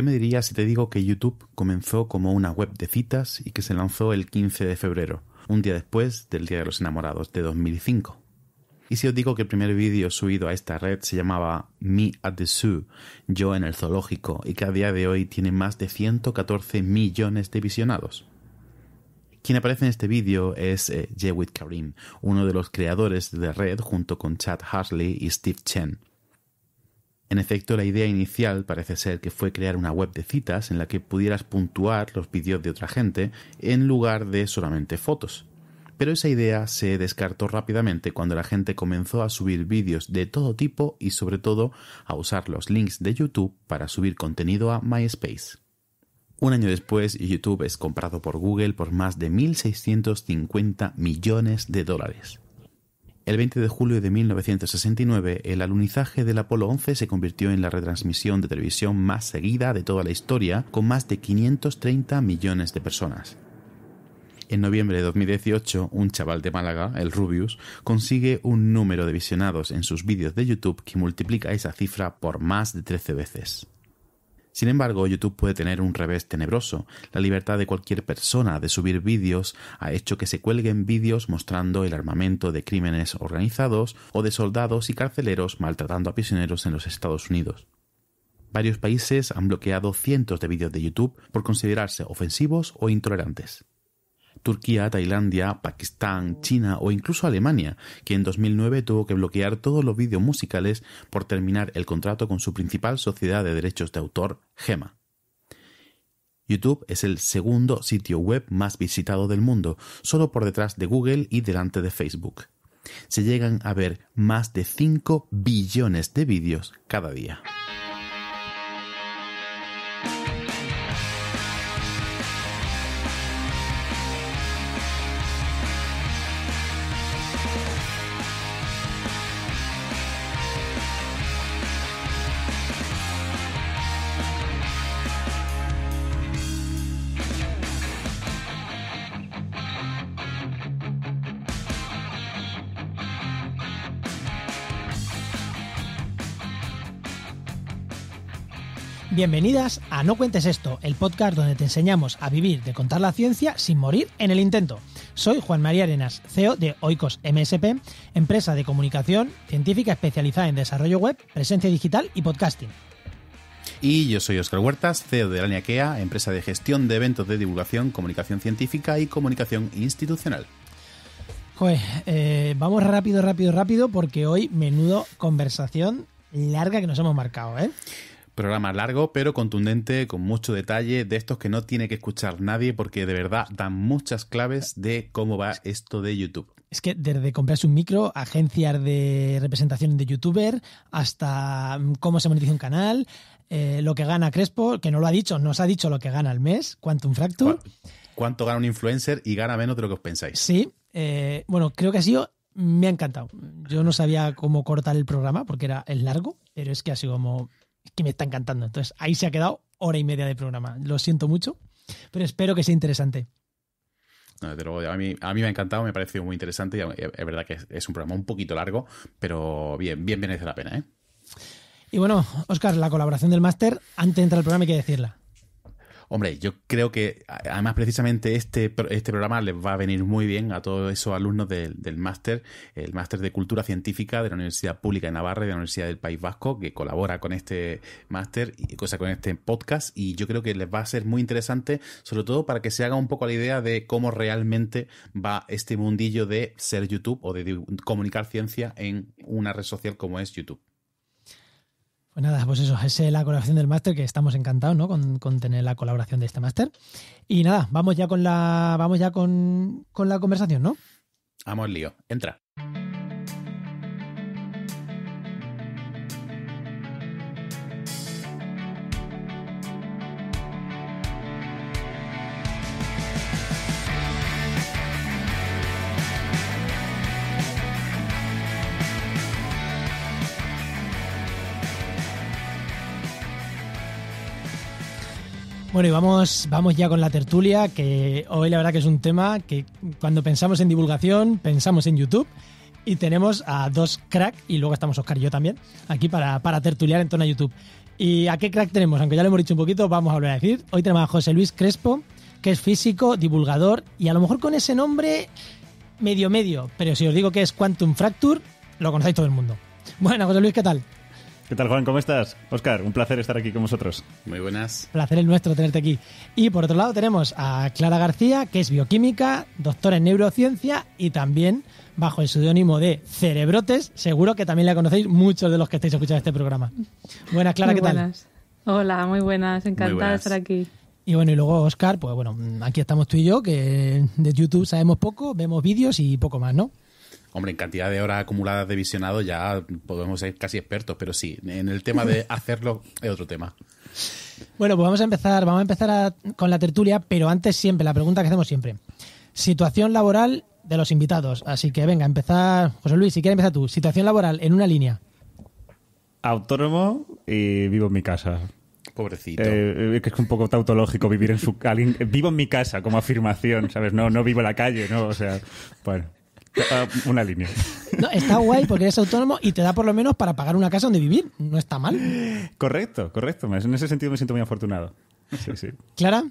¿Qué me dirías si te digo que YouTube comenzó como una web de citas y que se lanzó el 15 de febrero, un día después del Día de los Enamorados de 2005? Y si os digo que el primer vídeo subido a esta red se llamaba Me at the Zoo, yo en el zoológico, y que a día de hoy tiene más de 114 millones de visionados. Quien aparece en este vídeo es eh, Kareem, Karim, uno de los creadores de la red junto con Chad Hartley y Steve Chen. En efecto, la idea inicial parece ser que fue crear una web de citas en la que pudieras puntuar los vídeos de otra gente en lugar de solamente fotos. Pero esa idea se descartó rápidamente cuando la gente comenzó a subir vídeos de todo tipo y sobre todo a usar los links de YouTube para subir contenido a MySpace. Un año después, YouTube es comprado por Google por más de 1.650 millones de dólares. El 20 de julio de 1969, el alunizaje del Apolo 11 se convirtió en la retransmisión de televisión más seguida de toda la historia, con más de 530 millones de personas. En noviembre de 2018, un chaval de Málaga, el Rubius, consigue un número de visionados en sus vídeos de YouTube que multiplica esa cifra por más de 13 veces. Sin embargo, YouTube puede tener un revés tenebroso. La libertad de cualquier persona de subir vídeos ha hecho que se cuelguen vídeos mostrando el armamento de crímenes organizados o de soldados y carceleros maltratando a prisioneros en los Estados Unidos. Varios países han bloqueado cientos de vídeos de YouTube por considerarse ofensivos o intolerantes. Turquía, Tailandia, Pakistán, China o incluso Alemania, que en 2009 tuvo que bloquear todos los vídeos musicales por terminar el contrato con su principal sociedad de derechos de autor, Gema. YouTube es el segundo sitio web más visitado del mundo, solo por detrás de Google y delante de Facebook. Se llegan a ver más de 5 billones de vídeos cada día. Bienvenidas a No Cuentes Esto, el podcast donde te enseñamos a vivir de contar la ciencia sin morir en el intento. Soy Juan María Arenas, CEO de Oikos MSP, empresa de comunicación científica especializada en desarrollo web, presencia digital y podcasting. Y yo soy Oscar Huertas, CEO de Laniakea, empresa de gestión de eventos de divulgación, comunicación científica y comunicación institucional. Pues vamos rápido, rápido, rápido, porque hoy menudo conversación larga que nos hemos marcado, ¿eh? Programa largo pero contundente, con mucho detalle, de estos que no tiene que escuchar nadie porque de verdad dan muchas claves de cómo va esto de YouTube. Es que desde comprarse un micro, agencias de representación de youtuber, hasta mm, cómo se monetiza un canal, eh, lo que gana Crespo, que no lo ha dicho, nos ha dicho lo que gana al mes, Quantum Fracture. ¿Cuánto gana un influencer y gana menos de lo que os pensáis? Sí, eh, bueno, creo que ha sido, me ha encantado. Yo no sabía cómo cortar el programa porque era el largo, pero es que ha sido como que me está encantando. Entonces ahí se ha quedado hora y media de programa. Lo siento mucho, pero espero que sea interesante. desde luego, a mí, a mí me ha encantado, me ha parecido muy interesante es verdad que es, un programa un poquito largo, pero bien, bien merece la pena, ¿eh? Y bueno, Oscar, la colaboración del máster, antes de entrar al programa hay que decirla. Hombre, yo creo que además precisamente este, este programa les va a venir muy bien a todos esos alumnos del máster, el máster de Cultura Científica de la Universidad Pública de Navarra y de la Universidad del País Vasco, que colabora con este máster y cosa con este podcast. Y yo creo que les va a ser muy interesante, sobre todo para que se haga un poco la idea de cómo realmente va este mundillo de ser YouTube o de comunicar ciencia en una red social como es YouTube. Pues nada, pues eso, es la colaboración del máster, que estamos encantados, Con, tener la colaboración de este máster. Y nada, vamos ya con la. Vamos ya con, con la conversación, ¿no? Vamos lío. Entra. Bueno, y vamos, vamos ya con la tertulia, que hoy la verdad que es un tema que cuando pensamos en divulgación, pensamos en YouTube. Y tenemos a dos crack, y luego estamos Oscar y yo también, aquí para, para tertuliar en torno a YouTube. ¿Y a qué crack tenemos? Aunque ya lo hemos dicho un poquito, vamos a volver a decir. Hoy tenemos a José Luis Crespo, que es físico, divulgador, y a lo mejor con ese nombre medio medio, pero si os digo que es Quantum Fracture, lo conocéis todo el mundo. Bueno, José Luis, ¿qué tal? ¿Qué tal, Juan? ¿Cómo estás? Oscar, un placer estar aquí con vosotros. Muy buenas. Placer el nuestro tenerte aquí. Y por otro lado tenemos a Clara García, que es bioquímica, doctora en neurociencia y también bajo el seudónimo de Cerebrotes. Seguro que también la conocéis muchos de los que estáis escuchando este programa. Buenas, Clara, ¿qué tal? Hola, muy buenas. Encantada de estar aquí. Y bueno, y luego Oscar, pues bueno, aquí estamos tú y yo, que de YouTube sabemos poco, vemos vídeos y poco más, ¿no? Hombre, en cantidad de horas acumuladas de visionado ya podemos ser casi expertos, pero sí, en el tema de hacerlo es otro tema. Bueno, pues vamos a empezar, vamos a empezar con la tertulia, pero antes siempre, la pregunta que hacemos siempre. Situación laboral de los invitados. Así que venga, empezar. José Luis, si quieres empezar tú. Situación laboral en una línea. Autónomo y vivo en mi casa. Pobrecito. Eh, es que es un poco tautológico vivir en su. vivo en mi casa como afirmación, ¿sabes? No, no vivo en la calle, ¿no? O sea, bueno. Ah, una línea. No, está guay porque eres autónomo y te da por lo menos para pagar una casa donde vivir. No está mal. Correcto, correcto. En ese sentido me siento muy afortunado. ¿Clara?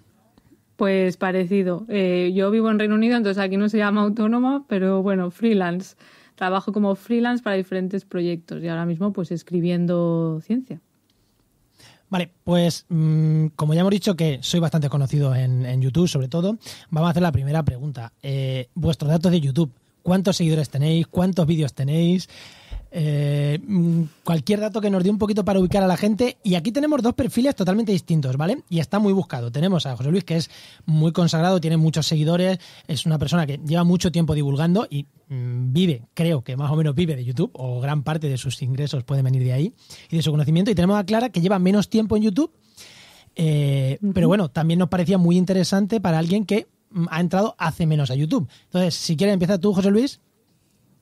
Pues parecido. Eh, yo vivo en Reino Unido, entonces aquí no se llama autónoma, pero bueno, freelance. Trabajo como freelance para diferentes proyectos y ahora mismo pues escribiendo ciencia. Vale, pues mm, como ya hemos dicho que soy bastante conocido en, YouTube sobre todo, vamos a hacer la primera pregunta. Eh, ¿Vuestros datos de YouTube cuántos seguidores tenéis, cuántos vídeos tenéis. Eh, mm, cualquier dato que nos dé un poquito para ubicar a la gente. Y aquí tenemos dos perfiles totalmente distintos, ¿vale? Y está muy buscado. Tenemos a José Luis, que es muy consagrado, tiene muchos seguidores, es una persona que lleva mucho tiempo divulgando y mm, vive, creo que más o menos vive de YouTube, o gran parte de sus ingresos puede venir de ahí y de su conocimiento. Y tenemos a Clara, que lleva menos tiempo en YouTube. Eh, pero bueno, también nos parecía muy interesante para alguien que Mm, ha entrado hace menos a YouTube. Entonces, si quieres, empezar tú, José Luis.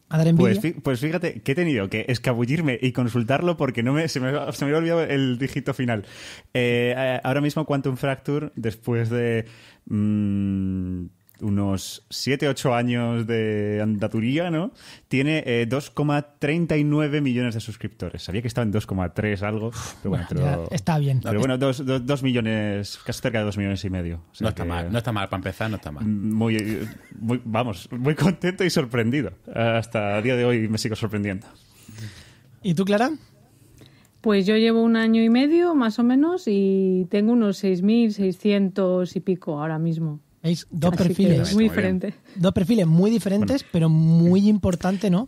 A dar pues, pues, fíjate que he tenido que escabullirme y consultarlo porque no me, se, me, había olvidado el dígito final. Eh, eh, ahora mismo Quantum Fracture, después de mm, unos 7-8 años de andaduría, ¿no? Tiene 2,39 eh, millones de suscriptores. Sabía que estaba en 2,3 algo, pero bueno, está bien. Pero bueno, 2, millones, casi cerca de 2 millones y medio. no está mal, no está mal, para empezar, no está mal. Muy, muy, vamos, muy contento y sorprendido. Hasta el día de hoy me sigo sorprendiendo. ¿Y tú, Clara? Pues yo llevo un año y medio, más o menos, y tengo unos 6.600 y pico ahora mismo dos perfiles. Muy diferentes Dos perfiles muy diferentes, pero muy importante, ¿no?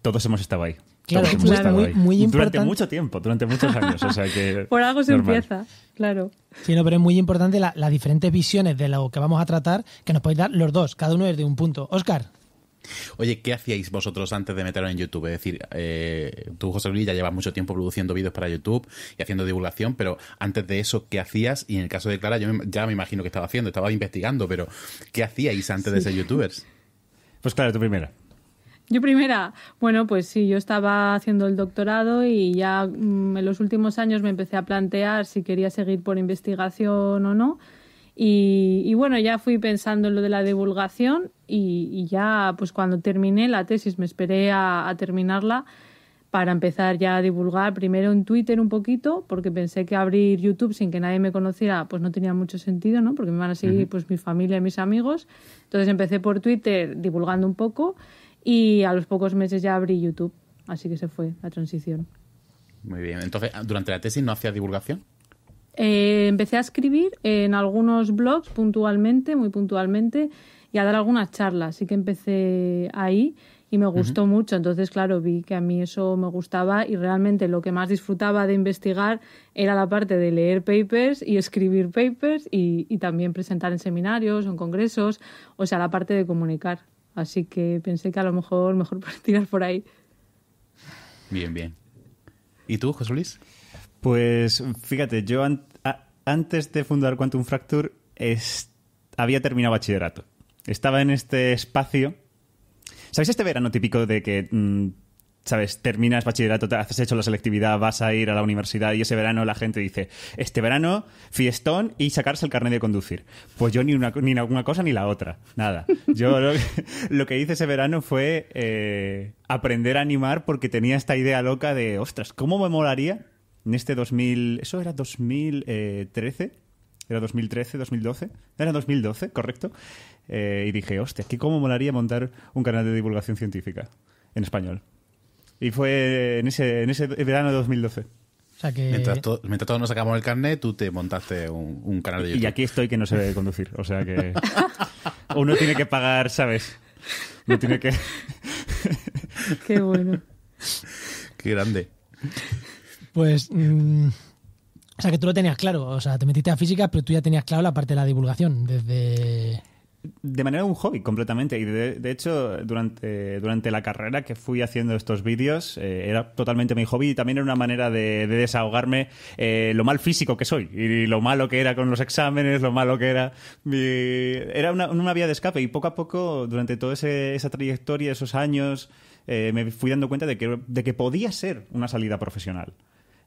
Todos hemos estado ahí. Durante mucho tiempo, durante muchos años. O sea que, Por algo se empieza, claro. Sí, pero es muy importante las diferentes visiones de lo que vamos a tratar que nos podéis dar los dos, cada uno desde un punto. Oscar, Oye, ¿qué hacíais vosotros antes de meteros en YouTube? Es decir, eh, tú, José Luis, ya llevas mucho tiempo produciendo vídeos para YouTube y haciendo divulgación, pero antes de eso, ¿qué hacías? Y en el caso de Clara, yo ya me imagino que estaba haciendo, estaba investigando, pero ¿qué hacíais antes de ser youtubers? Pues claro, tú primera. Yo primera, bueno, pues sí, yo estaba haciendo el doctorado y ya mm, en los últimos años me empecé a plantear si quería seguir por investigación o no. Y, bueno, ya fui pensando en lo de la divulgación y, ya pues cuando terminé la tesis me esperé a, terminarla para empezar ya a divulgar primero en Twitter un poquito porque pensé que abrir YouTube sin que nadie me conociera pues no tenía mucho sentido, ¿no? Porque me van a seguir pues mi familia y mis amigos. Entonces empecé por Twitter divulgando un poco y a los pocos meses ya abrí YouTube. Así que se fue la transición. Muy bien. Entonces, durante la tesis no hacías divulgación. Eh, empecé a escribir en algunos blogs puntualmente, muy puntualmente, y a dar algunas charlas. Así que empecé ahí y me gustó mucho. Entonces, claro, vi que a mí eso me gustaba y realmente lo que más disfrutaba de investigar era la parte de leer papers y escribir papers y, también presentar en seminarios o en congresos, o sea, la parte de comunicar. Así que pensé que a lo mejor mejor tirar por ahí. Bien, bien. ¿Y tú, José Luis? Pues fíjate, yo antes de fundar Quantum Fracture había terminado bachillerato. Estaba en este espacio. ¿Sabes este verano típico de que mm, ¿sabes? Terminas bachillerato, te has hecho la selectividad, vas a ir a la universidad y ese verano la gente dice, este verano, fiestón y sacarse el carnet de conducir. Pues yo ni una, ni cosa ni la otra, nada. Yo lo, que, hice ese verano fue eh, aprender a animar porque tenía esta idea loca de, ostras, ¿cómo me molaría en este 2000, eso era 2013, eh, era 2013, 2012, era 2012, correcto, eh, y dije, hostia, aquí cómo molaría montar un canal de divulgación científica en español. Y fue en ese, en ese verano de 2012. O sea que... mientras, mientras, todos nos sacamos el carnet, tú te montaste un, canal de YouTube. Y aquí estoy que no se debe conducir. O sea que uno tiene que pagar, ¿sabes? Uno tiene que... Qué bueno. Qué grande. Pues. Mm, o sea, que tú lo tenías claro. O sea, te metiste a física, pero tú ya tenías claro la parte de la divulgación desde. De manera un hobby completamente. Y de, hecho, durante, la carrera que fui haciendo estos vídeos, eh, era totalmente mi hobby y también era una manera de, desahogarme eh, lo mal físico que soy y lo malo que era con los exámenes, lo malo que era. era una, vía de escape y poco a poco, durante toda esa trayectoria, esos años, eh, me fui dando cuenta de que podía ser una salida profesional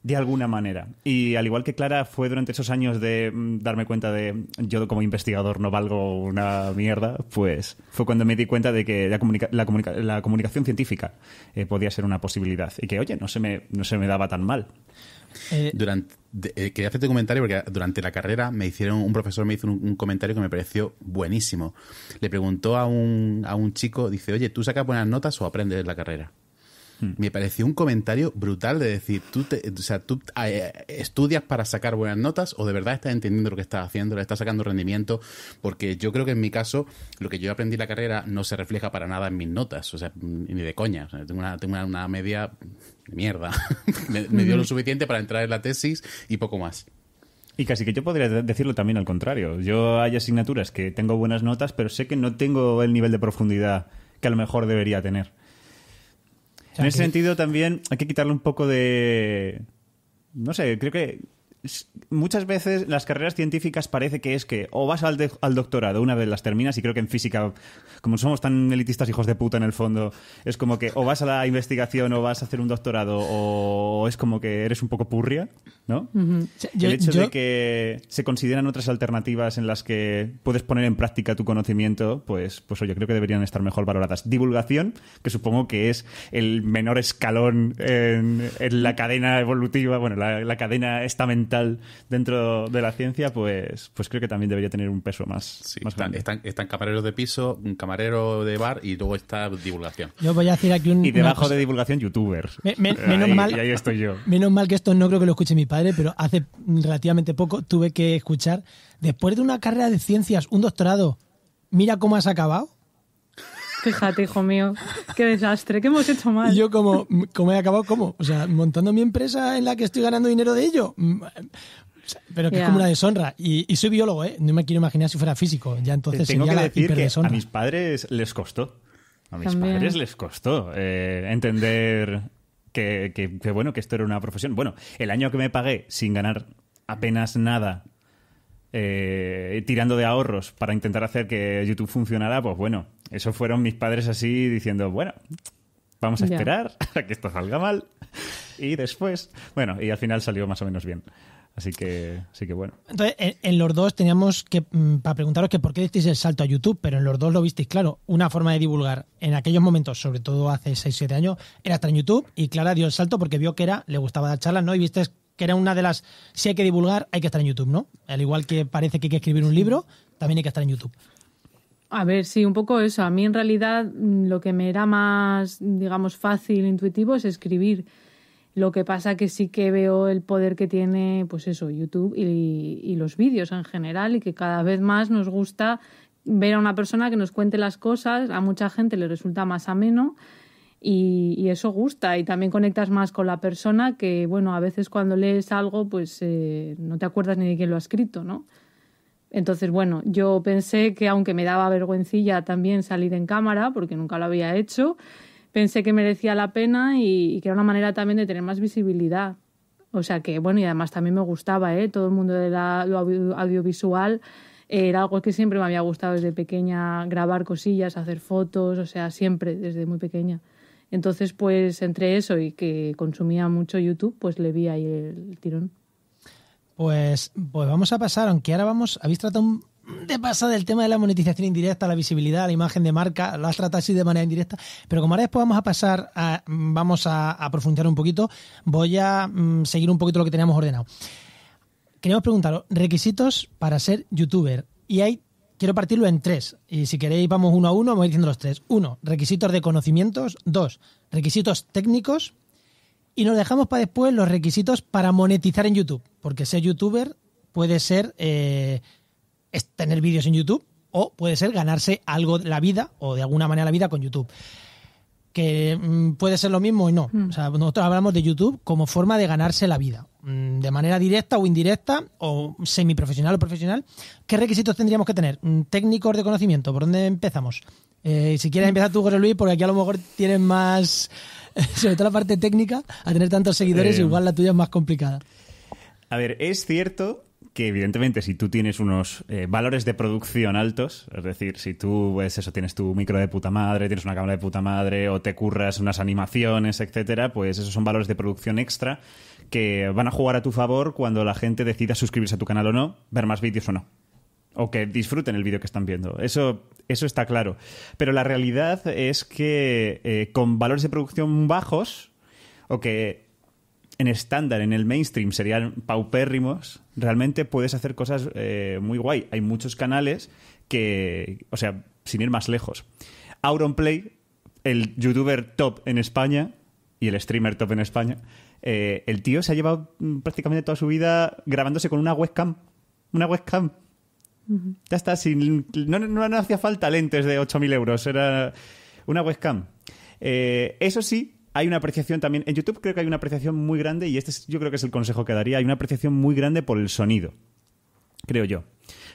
de alguna manera. Y al igual que Clara, fue durante esos años de mm, darme cuenta de yo como investigador no valgo una mierda, pues fue cuando me di cuenta de que la, comunicación científica eh, podía ser una posibilidad y que, oye, no se me, no se me daba tan mal. Eh, durante, eh, quería hacerte un comentario porque durante la carrera me hicieron un profesor me hizo un, comentario que me pareció buenísimo. Le preguntó a un, a un chico, dice, oye, ¿tú sacas buenas notas o aprendes la carrera? Hmm. me pareció un comentario brutal de decir, tú, o sea, tú ah, eh, estudias para sacar buenas notas o de verdad estás entendiendo lo que estás haciendo, le estás sacando rendimiento, porque yo creo que en mi caso lo que yo aprendí en la carrera no se refleja para nada en mis notas, o sea, ni de coña, tengo, una, tengo una, media de mierda, me dio lo suficiente para entrar en la tesis y poco más. Y casi que yo podría decirlo también al contrario. Yo hay asignaturas que tengo buenas notas, pero sé que no tengo el nivel de profundidad que a lo mejor debería tener en ese sentido también hay que quitarle un poco de... No sé, creo que muchas veces las carreras científicas parece que es que o vas al, al, doctorado una vez las terminas, y creo que en física, como somos tan elitistas hijos de puta en el fondo, es como que o vas a la investigación o vas a hacer un doctorado o es como que eres un poco purria, ¿no? el hecho de que se consideran otras alternativas en las que puedes poner en práctica tu conocimiento, pues, pues oye, creo que deberían estar mejor valoradas. Divulgación, que supongo que es el menor escalón en, la cadena evolutiva, bueno, la, la cadena estamental dentro de la ciencia, pues, pues creo que también debería tener un peso más. están, camareros de piso, un camarero de bar y luego está divulgación. Yo voy a aquí un. Y debajo de divulgación, youtubers. Y ahí estoy yo. Menos mal que esto no creo que lo escuche mi padre, pero hace relativamente poco tuve que escuchar, después de una carrera de ciencias, un doctorado, mira cómo has acabado. Fíjate, hijo mío, qué desastre, qué hemos hecho mal. yo como, como he acabado, ¿cómo? O sea, montando mi empresa en la que estoy ganando dinero de ello. Mm, pero que es como una deshonra. Y, soy biólogo, ¿eh? No me quiero imaginar si fuera físico. Ya entonces tengo que decir que a mis padres les costó. A mis padres les costó eh, entender que, bueno, que esto era una profesión. Bueno, el año que me pagué sin ganar apenas nada eh, tirando de ahorros para intentar hacer que YouTube funcionara, pues bueno, eso fueron mis padres así diciendo, bueno, vamos a esperar a que esto salga mal y después, bueno, y al final salió más o menos bien. Así que, así que bueno. Entonces, en, los dos teníamos que, mm, para preguntaros que por qué disteis el salto a YouTube, pero en los dos lo visteis claro. Una forma de divulgar en aquellos momentos, sobre todo hace 6-7 años, era estar en YouTube y Clara dio el salto porque vio que era, le gustaba dar charlas, ¿no? Y viste que era una de las. Si hay que divulgar, hay que estar en YouTube, ¿no? Al igual que parece que hay que escribir un libro, también hay que estar en YouTube. A ver, sí, un poco eso. A mí en realidad mm, lo que me era más, digamos, fácil, intuitivo es escribir. Lo que pasa que sí que veo el poder que tiene, pues eso, YouTube y, y los vídeos en general y que cada vez más nos gusta ver a una persona que nos cuente las cosas. A mucha gente le resulta más ameno y, eso gusta y también conectas más con la persona que, bueno, a veces cuando lees algo pues eh, no te acuerdas ni de quién lo ha escrito, ¿no? Entonces, bueno, yo pensé que aunque me daba vergüencilla también salir en cámara, porque nunca lo había hecho, pensé que merecía la pena y, que era una manera también de tener más visibilidad. O sea que, bueno, y además también me gustaba, ¿eh? Todo el mundo de la, lo audiovisual era algo que siempre me había gustado desde pequeña, grabar cosillas, hacer fotos, o sea, siempre, desde muy pequeña. Entonces, pues entre eso y que consumía mucho YouTube, pues le vi ahí el tirón. Pues, pues vamos a pasar, aunque ahora vamos, habéis tratado de pasar del tema de la monetización indirecta, la visibilidad, la imagen de marca, lo has tratado así de manera indirecta, pero como ahora después vamos a pasar, a, vamos a, profundizar un poquito, voy a mm, seguir un poquito lo que teníamos ordenado. Queríamos preguntaros, requisitos para ser youtuber. Y hay quiero partirlo en tres. Y si queréis, vamos uno a uno, vamos diciendo los tres. Uno, requisitos de conocimientos. Dos, requisitos técnicos. Y nos dejamos para después los requisitos para monetizar en YouTube. Porque ser youtuber puede ser eh, tener vídeos en YouTube o puede ser ganarse algo de la vida o de alguna manera la vida con YouTube que mm, puede ser lo mismo y no. Mm. O sea, nosotros hablamos de YouTube como forma de ganarse la vida, mm, de manera directa o indirecta, o semiprofesional o profesional. ¿Qué requisitos tendríamos que tener? Técnicos de conocimiento, ¿por dónde empezamos? Eh, si quieres empezar tú, José Luis, porque aquí a lo mejor tienes más, sobre todo la parte técnica, a tener tantos seguidores, eh, igual la tuya es más complicada. A ver, es cierto que evidentemente si tú tienes unos eh, valores de producción altos, es decir, si tú pues eso tienes tu micro de puta madre, tienes una cámara de puta madre o te curras unas animaciones, etcétera, pues esos son valores de producción extra que van a jugar a tu favor cuando la gente decida suscribirse a tu canal o no, ver más vídeos o no. O que disfruten el vídeo que están viendo. Eso, eso está claro. Pero la realidad es que eh, con valores de producción bajos, o que en estándar, en el mainstream, serían paupérrimos, realmente puedes hacer cosas eh, muy guay. Hay muchos canales que, o sea, sin ir más lejos. Auronplay, el youtuber top en España y el streamer top en España, eh, el tío se ha llevado mm, prácticamente toda su vida grabándose con una webcam. Una webcam. Ya está, sin, no, hacía falta lentes de 8.000 euros, era una webcam. Eh, eso sí, hay una apreciación también. En YouTube creo que hay una apreciación muy grande, y este yo creo que es el consejo que daría. Hay una apreciación muy grande por el sonido. Creo yo.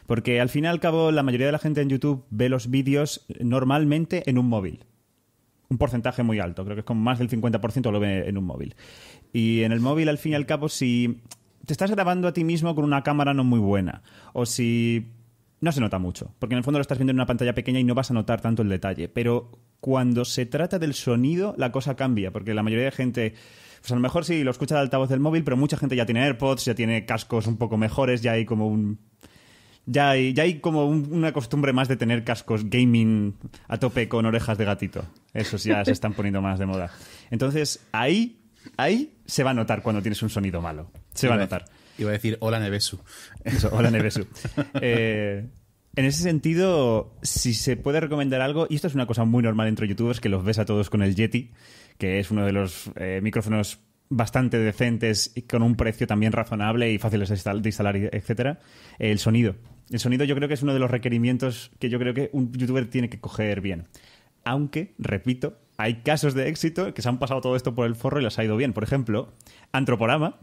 Porque al fin y al cabo, la mayoría de la gente en YouTube ve los vídeos normalmente en un móvil. Un porcentaje muy alto, creo que es como más del 50% lo ve en un móvil. Y en el móvil, al fin y al cabo, si te estás grabando a ti mismo con una cámara no muy buena, o si no se nota mucho, porque en el fondo lo estás viendo en una pantalla pequeña y no vas a notar tanto el detalle. Pero cuando se trata del sonido, la cosa cambia, porque la mayoría de gente pues a lo mejor sí lo escucha de altavoz del móvil, pero mucha gente ya tiene AirPods, ya tiene cascos un poco mejores, ya hay como un. Ya hay, ya hay como una costumbre más de tener cascos gaming a tope con orejas de gatito. Esos ya se están poniendo más de moda. Entonces, ahí, ahí se va a notar cuando tienes un sonido malo. Se va a notar. Iba a decir hola Nevesu. Eso, hola Nevesu. Eh, en ese sentido, si se puede recomendar algo, y esto es una cosa muy normal entre youtubers, que los ves a todos con el Yeti, que es uno de los eh, micrófonos bastante decentes y con un precio también razonable y fáciles de instalar, etcétera, el sonido. El sonido yo creo que es uno de los requerimientos que yo creo que un youtuber tiene que coger bien. Aunque, repito, hay casos de éxito que se han pasado todo esto por el forro y les ha ido bien. Por ejemplo, Antroporama,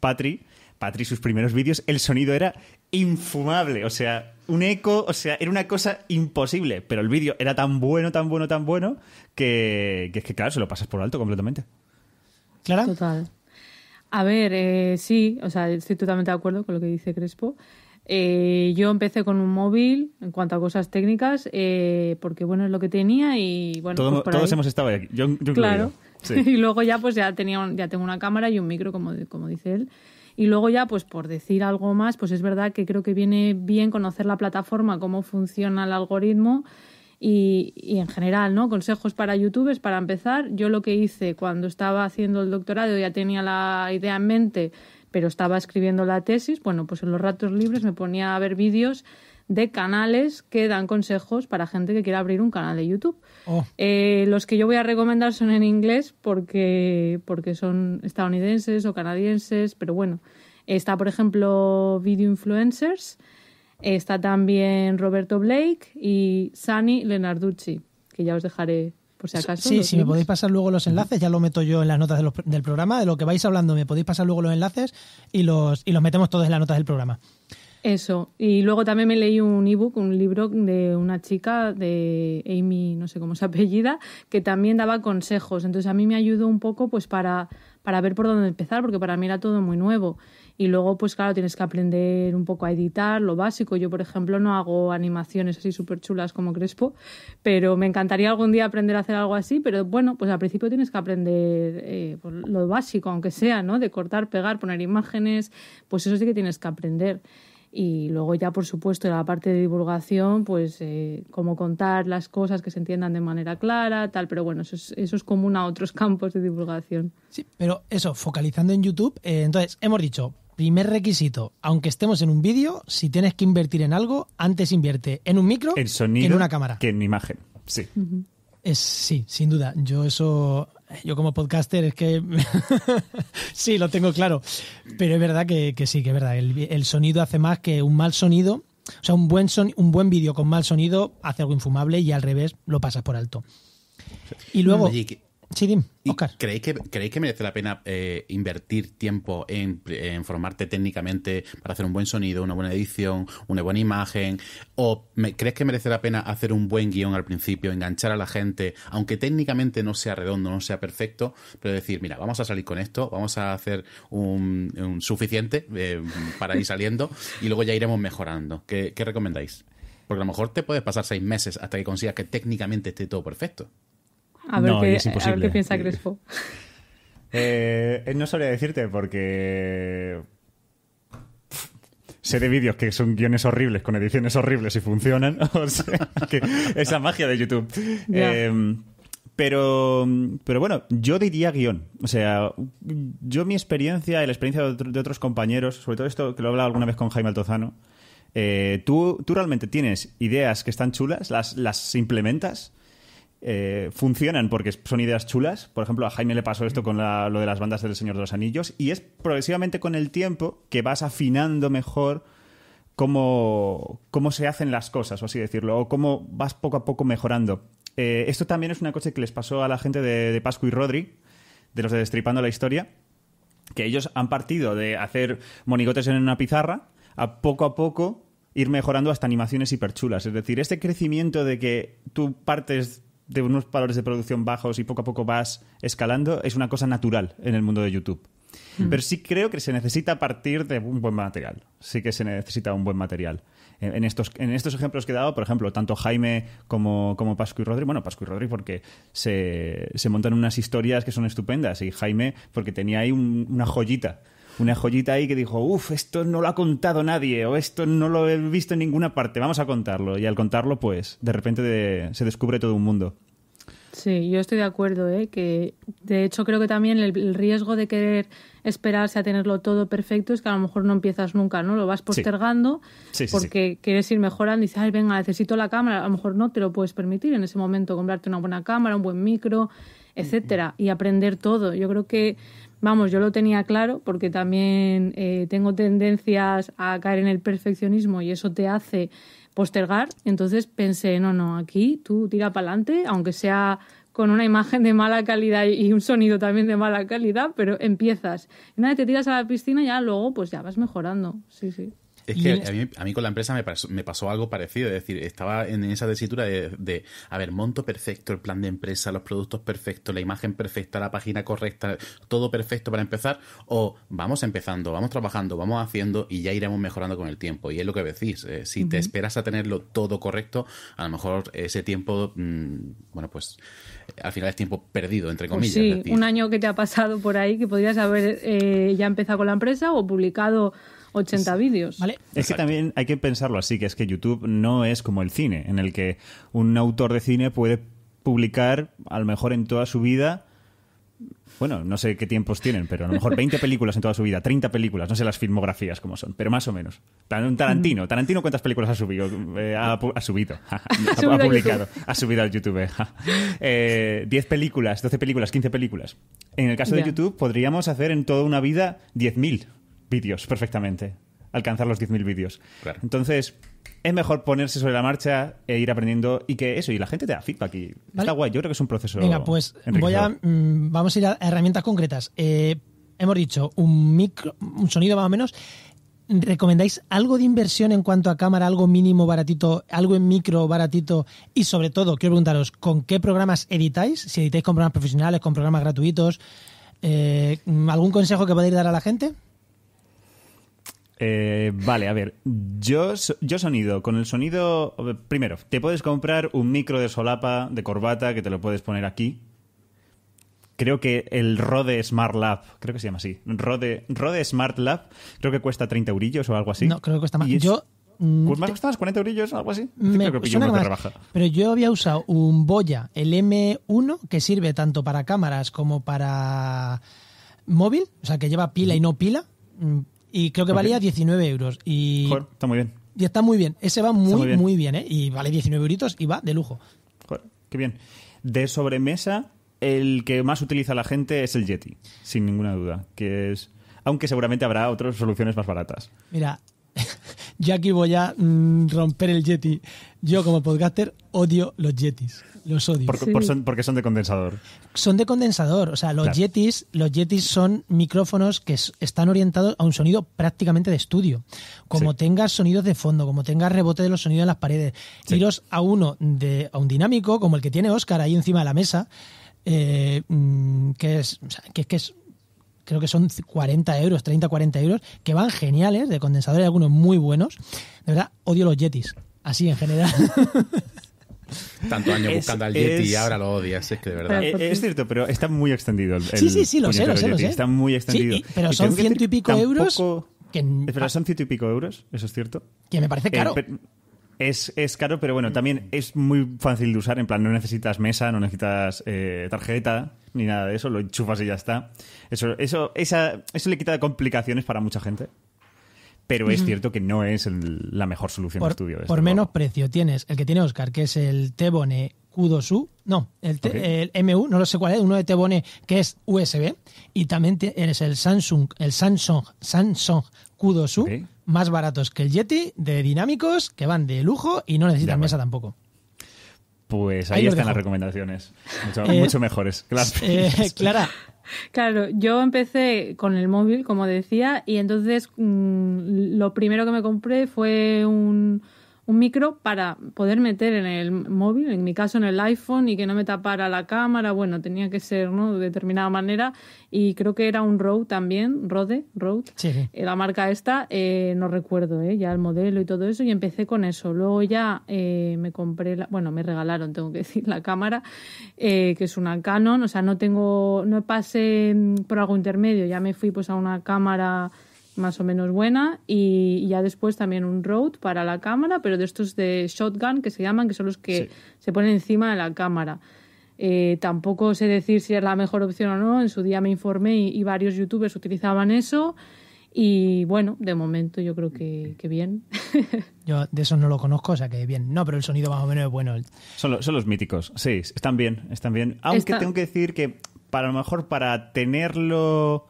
Patri, Patri sus primeros vídeos, el sonido era infumable, o sea, un eco, o sea, era una cosa imposible, pero el vídeo era tan bueno, tan bueno, tan bueno, que, es que, claro, se lo pasas por alto completamente. Clara. Total. A ver, eh, sí, o sea, estoy totalmente de acuerdo con lo que dice Crespo. Eh, yo empecé con un móvil en cuanto a cosas técnicas, eh, porque bueno, es lo que tenía y bueno. Pues todos hemos estado aquí, yo, Claro. y luego ya pues ya tenía ya tengo una cámara y un micro, como, como dice él. Y luego ya, pues por decir algo más, pues es verdad que creo que viene bien conocer la plataforma, cómo funciona el algoritmo y, y en general, ¿no? Consejos para youtubers para empezar. Yo lo que hice cuando estaba haciendo el doctorado ya tenía la idea en mente, pero estaba escribiendo la tesis. Bueno, pues en los ratos libres me ponía a ver vídeos de canales que dan consejos para gente que quiera abrir un canal de YouTube. Oh. Eh, los que yo voy a recomendar son en inglés porque, porque son estadounidenses o canadienses, pero bueno, está por ejemplo Video Influencers, está también Roberto Blake y Sani Lenarducci, que ya os dejaré por si acaso. Sí, si me podéis pasar luego los enlaces, ya lo meto yo en las notas del programa, de lo que vais hablando, me podéis pasar luego los enlaces y los, y los metemos todos en las notas del programa. Eso. Y luego también me leí un ebook, un libro de una chica de Amy, no sé cómo se apellida, que también daba consejos. Entonces a mí me ayudó un poco pues para, para ver por dónde empezar, porque para mí era todo muy nuevo. Y luego, pues claro, tienes que aprender un poco a editar, lo básico. Yo, por ejemplo, no hago animaciones así súper chulas como Crespo, pero me encantaría algún día aprender a hacer algo así. Pero bueno, pues al principio tienes que aprender eh, pues, lo básico, aunque sea, ¿no? De cortar, pegar, poner imágenes, pues eso sí que tienes que aprender. Y luego ya, por supuesto, en la parte de divulgación, pues eh, cómo contar las cosas que se entiendan de manera clara, tal, pero bueno, eso es, común a otros campos de divulgación. Sí, pero eso, focalizando en YouTube, eh, entonces, hemos dicho, Primer requisito, aunque estemos en un vídeo, si tienes que invertir en algo, antes invierte en un micro, en en una cámara. Que en imagen, sí. Es, sí, sin duda. Yo eso, yo como podcaster es que sí, lo tengo claro. Pero es verdad que, sí, que es verdad. El, sonido hace más que un mal sonido. O sea, un buen, son, un buen vídeo con mal sonido hace algo infumable y al revés lo pasas por alto. Y luego... Sí, ¿creéis que, merece la pena eh, invertir tiempo en, formarte técnicamente para hacer un buen sonido, una buena edición, una buena imagen? ¿O me, crees que merece la pena hacer un buen guión al principio, enganchar a la gente, aunque técnicamente no sea redondo, no sea perfecto, pero decir, mira, vamos a salir con esto, vamos a hacer un, suficiente eh, para ir saliendo y luego ya iremos mejorando? ¿Qué recomendáis? Porque a lo mejor te puedes pasar seis meses hasta que consigas que técnicamente esté todo perfecto. A ver, qué, piensa Crespo. Eh, eh, no sabría decirte porque sé de vídeos que son guiones horribles con ediciones horribles y funcionan. esa magia de YouTube. Em, pero, pero bueno, yo diría guión. O sea, yo mi experiencia y la experiencia de, otros compañeros, sobre todo esto que lo he hablado alguna vez con Jaime Altozano, eh, tú, tú realmente tienes ideas que están chulas, las, las implementas eh, funcionan porque son ideas chulas. Por ejemplo, a Jaime le pasó esto con lo de las bandas del Señor de los Anillos. Y es progresivamente con el tiempo que vas afinando mejor cómo, cómo se hacen las cosas, o así decirlo, o cómo vas poco a poco mejorando. Eh, esto también es una cosa que les pasó a la gente de, de Pascu y Rodri, de los de Destripando la Historia, que ellos han partido de hacer monigotes en una pizarra a poco a poco ir mejorando hasta animaciones hiperchulas. Es decir, este crecimiento de que tú partes de unos valores de producción bajos y poco a poco vas escalando, es una cosa natural en el mundo de YouTube. Mm. Pero sí creo que se necesita partir de un buen material. Sí que se necesita un buen material. En estos, en estos ejemplos que he dado, por ejemplo, tanto Jaime como, como Pascu y Rodri, bueno, Pascu y Rodri porque se, montan unas historias que son estupendas y Jaime porque tenía ahí una joyita una joyita ahí que dijo, uff, esto no lo ha contado nadie o esto no lo he visto en ninguna parte, vamos a contarlo. Y al contarlo, pues, de repente se descubre todo un mundo. Sí, yo estoy de acuerdo, ¿eh? que de hecho creo que también el, riesgo de querer esperarse a tenerlo todo perfecto es que a lo mejor no empiezas nunca, ¿no? Lo vas postergando porque quieres ir mejorando y dices, ay, venga, necesito la cámara, a lo mejor no te lo puedes permitir en ese momento, comprarte una buena cámara, un buen micro, etcétera, y aprender todo. Yo creo que Vamos, yo lo tenía claro porque también eh, tengo tendencias a caer en el perfeccionismo y eso te hace postergar. Entonces pensé, no, no, aquí tú tira para adelante, aunque sea con una imagen de mala calidad y un sonido también de mala calidad, pero empiezas. Y una vez te tiras a la piscina, ya luego pues ya vas mejorando. Sí, sí. Es que a, mí, con la empresa me pasó, algo parecido. Es decir, estaba en esa tesitura de, a ver, monto perfecto, el plan de empresa, los productos perfectos, la imagen perfecta, la página correcta, todo perfecto para empezar. O vamos empezando, vamos trabajando, vamos haciendo y ya iremos mejorando con el tiempo. Y es lo que decís. Eh, si te esperas a tenerlo todo correcto, a lo mejor ese tiempo, mm, bueno, pues eh, al final es tiempo perdido, entre pues comillas. sí, un año que te ha pasado por ahí que podrías haber eh, ya empezado con la empresa o publicado 80 vídeos. ¿Vale? Es que también hay que pensarlo así, que es que YouTube no es como el cine, en el que un autor de cine puede publicar, a lo mejor en toda su vida, bueno, no sé qué tiempos tienen, pero a lo mejor 20 películas en toda su vida, 30 películas, no sé las filmografías como son, pero más o menos. Tarantino, mm. Tarantino cuántas películas ha subido, eh, ha, subido, ha, publicado, ha subido al YouTube. 10 eh, películas, 12 películas, 15 películas. En el caso de YouTube podríamos hacer en toda una vida 10.000 vídeos perfectamente, alcanzar los 10.000 vídeos. Entonces, es mejor ponerse sobre la marcha e ir aprendiendo y que eso, y la gente te da feedback. Y Está guay, yo creo que es un proceso. Venga, pues voy a, mm, vamos a ir a herramientas concretas. Eh, hemos dicho un micro, un sonido más o menos. ¿Recomendáis algo de inversión en cuanto a cámara, algo mínimo baratito, algo en micro baratito? Y sobre todo, quiero preguntaros, ¿con qué programas editáis? Si editáis con programas profesionales, con programas gratuitos, eh, ¿algún consejo que podáis dar a la gente? Eh, vale, a ver, yo, yo sonido, con el sonido, primero, te puedes comprar un micro de solapa, de corbata, que te lo puedes poner aquí. Creo que el Rode Smart Lab, creo que se llama así, Rode, Rode Smart Lab, creo que cuesta 30 eurillos o algo así. No, creo que cuesta más. yo, pues más 40 eurillos o algo así. Pero yo había usado un Boya, el M1, que sirve tanto para cámaras como para móvil, o sea, que lleva pila y no pila mm, y creo que valía 19 euros. Y está muy bien. Y está muy bien. Ese va muy, muy bien. ¿eh? Y vale 19 euritos y va de lujo. qué bien. De sobremesa, el que más utiliza la gente es el Yeti, sin ninguna duda. Que es. Aunque seguramente habrá otras soluciones más baratas. Mira, yo aquí voy a mm, romper el Yeti. Yo, como podcaster, odio los Yetis. Los odio. Por, son, porque son de condensador. Son de condensador. O sea, los, yetis, los yetis son micrófonos que están orientados a un sonido prácticamente de estudio. Como tengas sonidos de fondo, como tengas rebote de los sonidos en las paredes, tiros a uno de, a un dinámico, como el que tiene Oscar ahí encima de la mesa, eh, mm, que es. que, es creo que son 40 euros, 30, 40 euros, que van geniales, de condensadores, algunos muy buenos. De verdad, odio los Yetis, así en general. Tanto año buscando al Yeti y ahora lo odias, es que de verdad. Eh, eh, es, cierto, pero está muy extendido el, Sí, sí, sí, lo sé, Está muy extendido. pero son ciento y pico euros. Eh, pero son ciento y pico euros, eso es cierto. Que me parece caro. Es, caro, pero bueno, también mm. es muy fácil de usar. En plan, no necesitas mesa, no necesitas tarjeta, ni nada de eso. Lo enchufas y ya está. Eso, eso, eso le quita complicaciones para mucha gente pero es cierto que no es la mejor solución por, de estudio. Por menos precio tienes el que tiene Oscar, que es el Tebone Q2U, no, el, MU, no lo sé cuál es, uno de Tebone que es USB, y también tienes el Samsung, el Samsung, Samsung Q2U, más baratos que el Yeti, de dinámicos, que van de lujo y no necesitan mesa tampoco. Pues ahí, están las recomendaciones, mucho, eh, mucho mejores. claro. Eh, Clara. Claro, yo empecé con el móvil, como decía, y entonces mm, lo primero que me compré fue un, un micro para poder meter en el móvil, en mi caso en el iPhone, y que no me tapara la cámara. Bueno, tenía que ser ¿no? de determinada manera. Y creo que era un Rode también, Rode, Rode. Eh, la marca esta, eh, no recuerdo eh, ya el modelo y todo eso. Y empecé con eso. Luego ya eh, me compré, la, bueno, me regalaron, tengo que decir, la cámara, que es una Canon. O sea, no tengo, no pasé mm, por algo intermedio. Ya me fui pues a una cámara más o menos buena y ya después también un road para la cámara, pero de estos de shotgun que se llaman, que son los que se ponen encima de la cámara. Eh, tampoco sé decir si es la mejor opción o no, en su día me informé y, varios youtubers utilizaban eso y bueno, de momento yo creo que, bien. yo de eso no lo conozco, o sea que bien. No, pero el sonido más o menos es bueno. Son, son los míticos, sí, están bien, están bien. Aunque tengo que decir que para lo mejor para tenerlo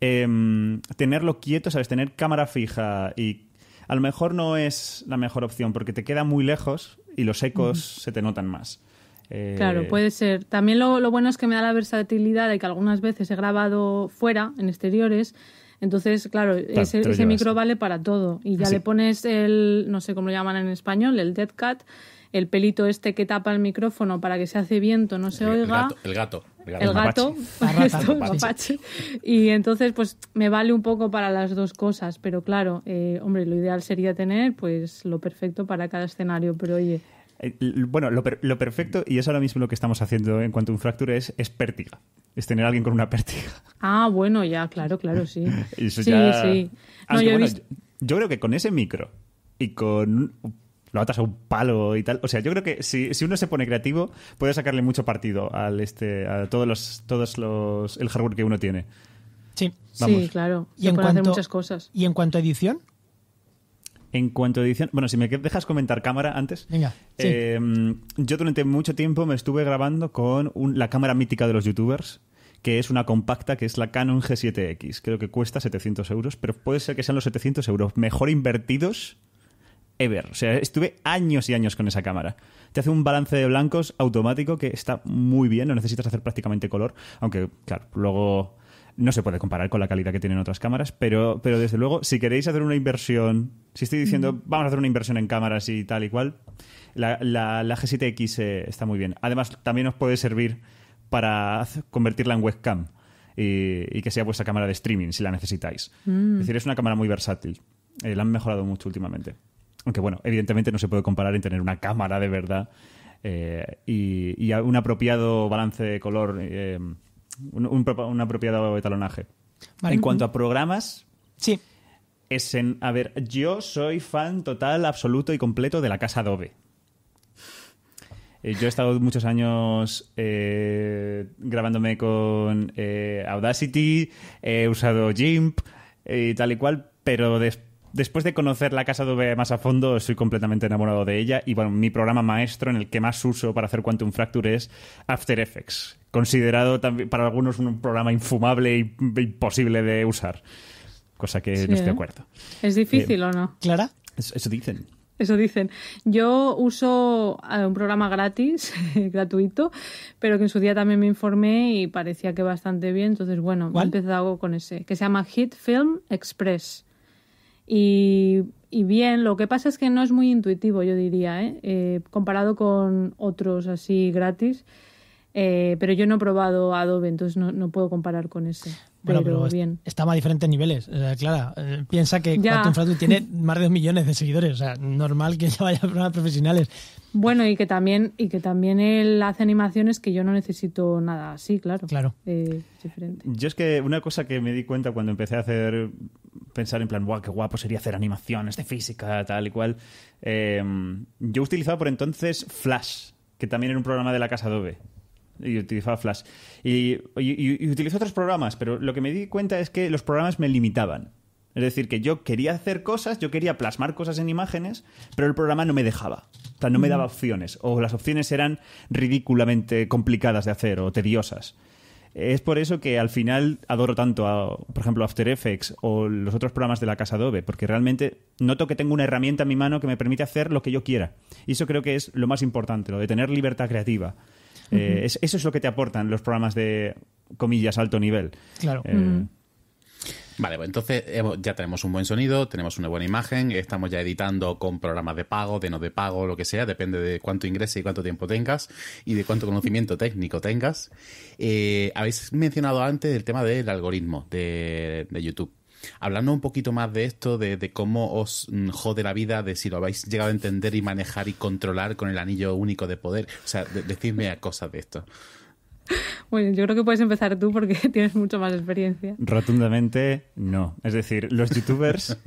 Em, tenerlo quieto, ¿sabes? Tener cámara fija y a lo mejor no es la mejor opción porque te queda muy lejos y los ecos se te notan más. Eh, claro, puede ser. También lo, bueno es que me da la versatilidad de que algunas veces he grabado fuera, en exteriores. Entonces, claro, ese, micro vale para todo. Y ya le pones el, no sé cómo lo llaman en español, el dead cat el pelito este que tapa el micrófono para que se hace viento no se oiga. El gato. El gato. El gato, Y entonces, pues me vale un poco para las dos cosas, pero claro, eh, hombre, lo ideal sería tener pues lo perfecto para cada escenario, pero oye. Eh, bueno, lo, perfecto, y es ahora mismo lo que estamos haciendo en cuanto a un fracture, es, pértiga. Es tener a alguien con una pértiga. Ah, bueno, ya, claro, claro, sí. sí, sí. yo, yo creo que con ese micro y con lo atas a un palo y tal. O sea, yo creo que si, uno se pone creativo, puede sacarle mucho partido al este, a todos los, todos los, el hardware que uno tiene. Sí, sí claro. Se y en cuanto, hacer muchas cosas. ¿Y en cuanto a edición? En cuanto a edición, bueno, si me dejas comentar cámara antes. Venga. Em, yo durante mucho tiempo me estuve grabando con la cámara mítica de los youtubers, que es una compacta, que es la Canon G7X. Creo que cuesta 700 euros, pero puede ser que sean los 700 euros mejor invertidos ever. O sea, estuve años y años con esa cámara. Te hace un balance de blancos automático que está muy bien, no necesitas hacer prácticamente color, aunque, claro, luego no se puede comparar con la calidad que tienen otras cámaras, pero, pero desde luego, si queréis hacer una inversión, si estoy diciendo, vamos a hacer una inversión en cámaras y tal y cual, la, G7X eh, está muy bien. Además, también os puede servir para convertirla en webcam y, que sea vuestra cámara de streaming si la necesitáis. Mm. Es decir, es una cámara muy versátil. Eh, la han mejorado mucho últimamente. Aunque bueno, evidentemente no se puede comparar en tener una cámara de verdad eh, y, un apropiado balance de color, eh, un, apropiado etalonaje. En cuanto a programas, sí. es en, a ver, yo soy fan total, absoluto y completo de la casa Adobe. Eh, yo he estado muchos años grabándome con Audacity, he usado GIMP y tal y cual, pero después Después de conocer la casa Adobe más a fondo, estoy completamente enamorado de ella y bueno, mi programa maestro en el que más uso para hacer Quantum Fracture es After Effects, considerado también para algunos un programa infumable e imposible de usar, cosa que no estoy de ¿eh? acuerdo. ¿Es difícil eh, o no? Clara. Eso, dicen. Eso dicen. Yo uso eh, un programa gratis, gratuito, pero que en su día también me informé y parecía que bastante bien. Entonces, bueno, he empezado con ese, que se llama Hit Film Express. Y, bien, lo que pasa es que no es muy intuitivo, yo diría, ¿eh? Eh, comparado con otros así gratis. Eh, pero yo no he probado Adobe, entonces no, no, puedo comparar con ese pero, está a diferentes niveles. Clara, eh, piensa que tiene más de dos millones de seguidores. O sea, normal que ya vaya a programas profesionales. Bueno, y que también, y que también él hace animaciones que yo no necesito nada así, claro. Claro. Eh, yo es que una cosa que me di cuenta cuando empecé a hacer pensar en plan, guau, qué guapo sería hacer animaciones de física, tal y cual. Eh, yo utilizaba por entonces Flash, que también era un programa de la casa Adobe y utilizaba Flash. Y, utilizo otros programas, pero lo que me di cuenta es que los programas me limitaban. Es decir, que yo quería hacer cosas, yo quería plasmar cosas en imágenes, pero el programa no me dejaba. O sea, no me daba opciones. O las opciones eran ridículamente complicadas de hacer o tediosas. Es por eso que al final adoro tanto, a, por ejemplo, After Effects o los otros programas de la casa Adobe, porque realmente noto que tengo una herramienta en mi mano que me permite hacer lo que yo quiera. Y eso creo que es lo más importante, lo de tener libertad creativa. Eh, eso es lo que te aportan los programas de, comillas, alto nivel. Claro. Eh, vale, pues entonces eh, ya tenemos un buen sonido, tenemos una buena imagen, estamos ya editando con programas de pago, de no de pago, lo que sea, depende de cuánto ingrese y cuánto tiempo tengas y de cuánto conocimiento técnico tengas. habéis mencionado antes el tema del algoritmo de YouTube. Hablando un poquito más de esto, de, cómo os mm, jode la vida, de si lo habéis llegado a entender y manejar y controlar con el anillo único de poder. O sea, decidme cosas de esto. Bueno, yo creo que puedes empezar tú porque tienes mucho más experiencia. Rotundamente no. Es decir, los youtubers,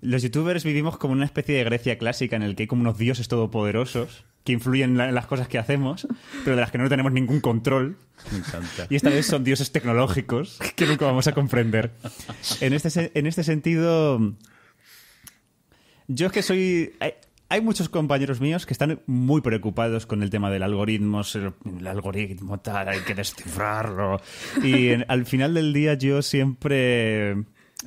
los youtubers vivimos como una especie de Grecia clásica en el que hay como unos dioses todopoderosos que influyen en las cosas que hacemos, pero de las que no tenemos ningún control. Me encanta. Y esta vez son dioses tecnológicos que nunca vamos a comprender. En este, en este sentido, yo es que soy... Eh, hay muchos compañeros míos que están muy preocupados con el tema del algoritmo, el algoritmo tal, hay que descifrarlo. Y al final del día yo siempre eh,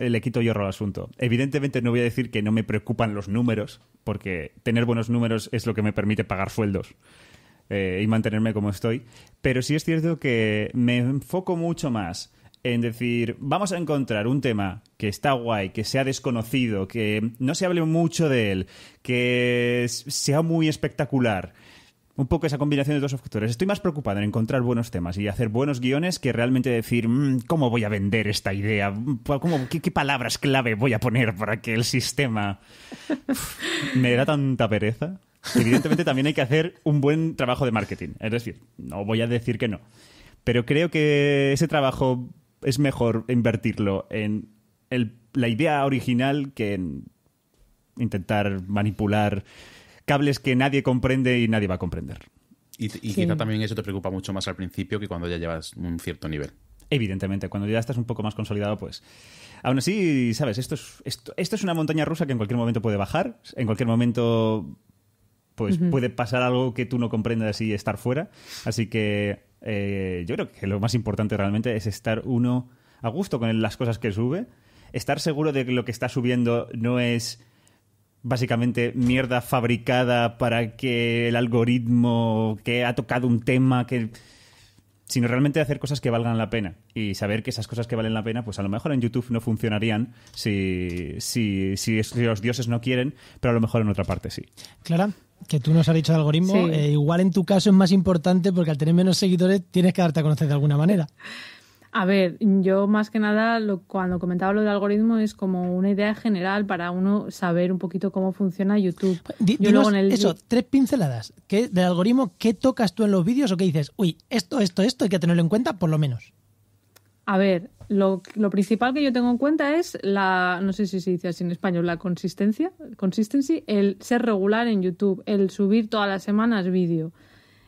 le quito hierro al asunto. Evidentemente no voy a decir que no me preocupan los números, porque tener buenos números es lo que me permite pagar sueldos. Eh, y mantenerme como estoy. Pero sí es cierto que me enfoco mucho más en decir, vamos a encontrar un tema que está guay, que sea desconocido, que no se hable mucho de él, que sea muy espectacular. Un poco esa combinación de dos factores. Estoy más preocupado en encontrar buenos temas y hacer buenos guiones que realmente decir, mm, ¿cómo voy a vender esta idea? ¿Cómo, qué, palabras clave voy a poner para que el sistema... me da tanta pereza. Evidentemente también hay que hacer un buen trabajo de marketing. Es decir, no voy a decir que no. Pero creo que ese trabajo es mejor invertirlo en la idea original que en intentar manipular cables que nadie comprende y nadie va a comprender. Y, quizá también eso te preocupa mucho más al principio que cuando ya llevas un cierto nivel. Evidentemente, cuando ya estás un poco más consolidado, pues. Aún así, sabes, esto es, esto, es una montaña rusa que en cualquier momento puede bajar, en cualquier momento, pues puede pasar algo que tú no comprendas y estar fuera. Así que eh, yo creo que lo más importante realmente es estar uno a gusto con las cosas que sube, estar seguro de que lo que está subiendo no es básicamente mierda fabricada para que el algoritmo que ha tocado un tema que sino realmente hacer cosas que valgan la pena y saber que esas cosas que valen la pena pues a lo mejor en YouTube no funcionarían si, si, los dioses no quieren pero a lo mejor en otra parte sí. Clara que tú nos has dicho de algoritmo, eh, igual en tu caso es más importante porque al tener menos seguidores tienes que darte a conocer de alguna manera. A ver, yo más que nada cuando comentaba lo del algoritmo es como una idea general para uno saber un poquito cómo funciona YouTube. Eso, tres pinceladas. ¿Qué, del algoritmo, ¿qué tocas tú en los vídeos o qué dices? Uy, esto, esto, esto hay que tenerlo en cuenta por lo menos. A ver, lo, principal que yo tengo en cuenta es la, no sé si se dice así en español, la consistencia, consistency, el ser regular en YouTube, el subir todas las semanas vídeo.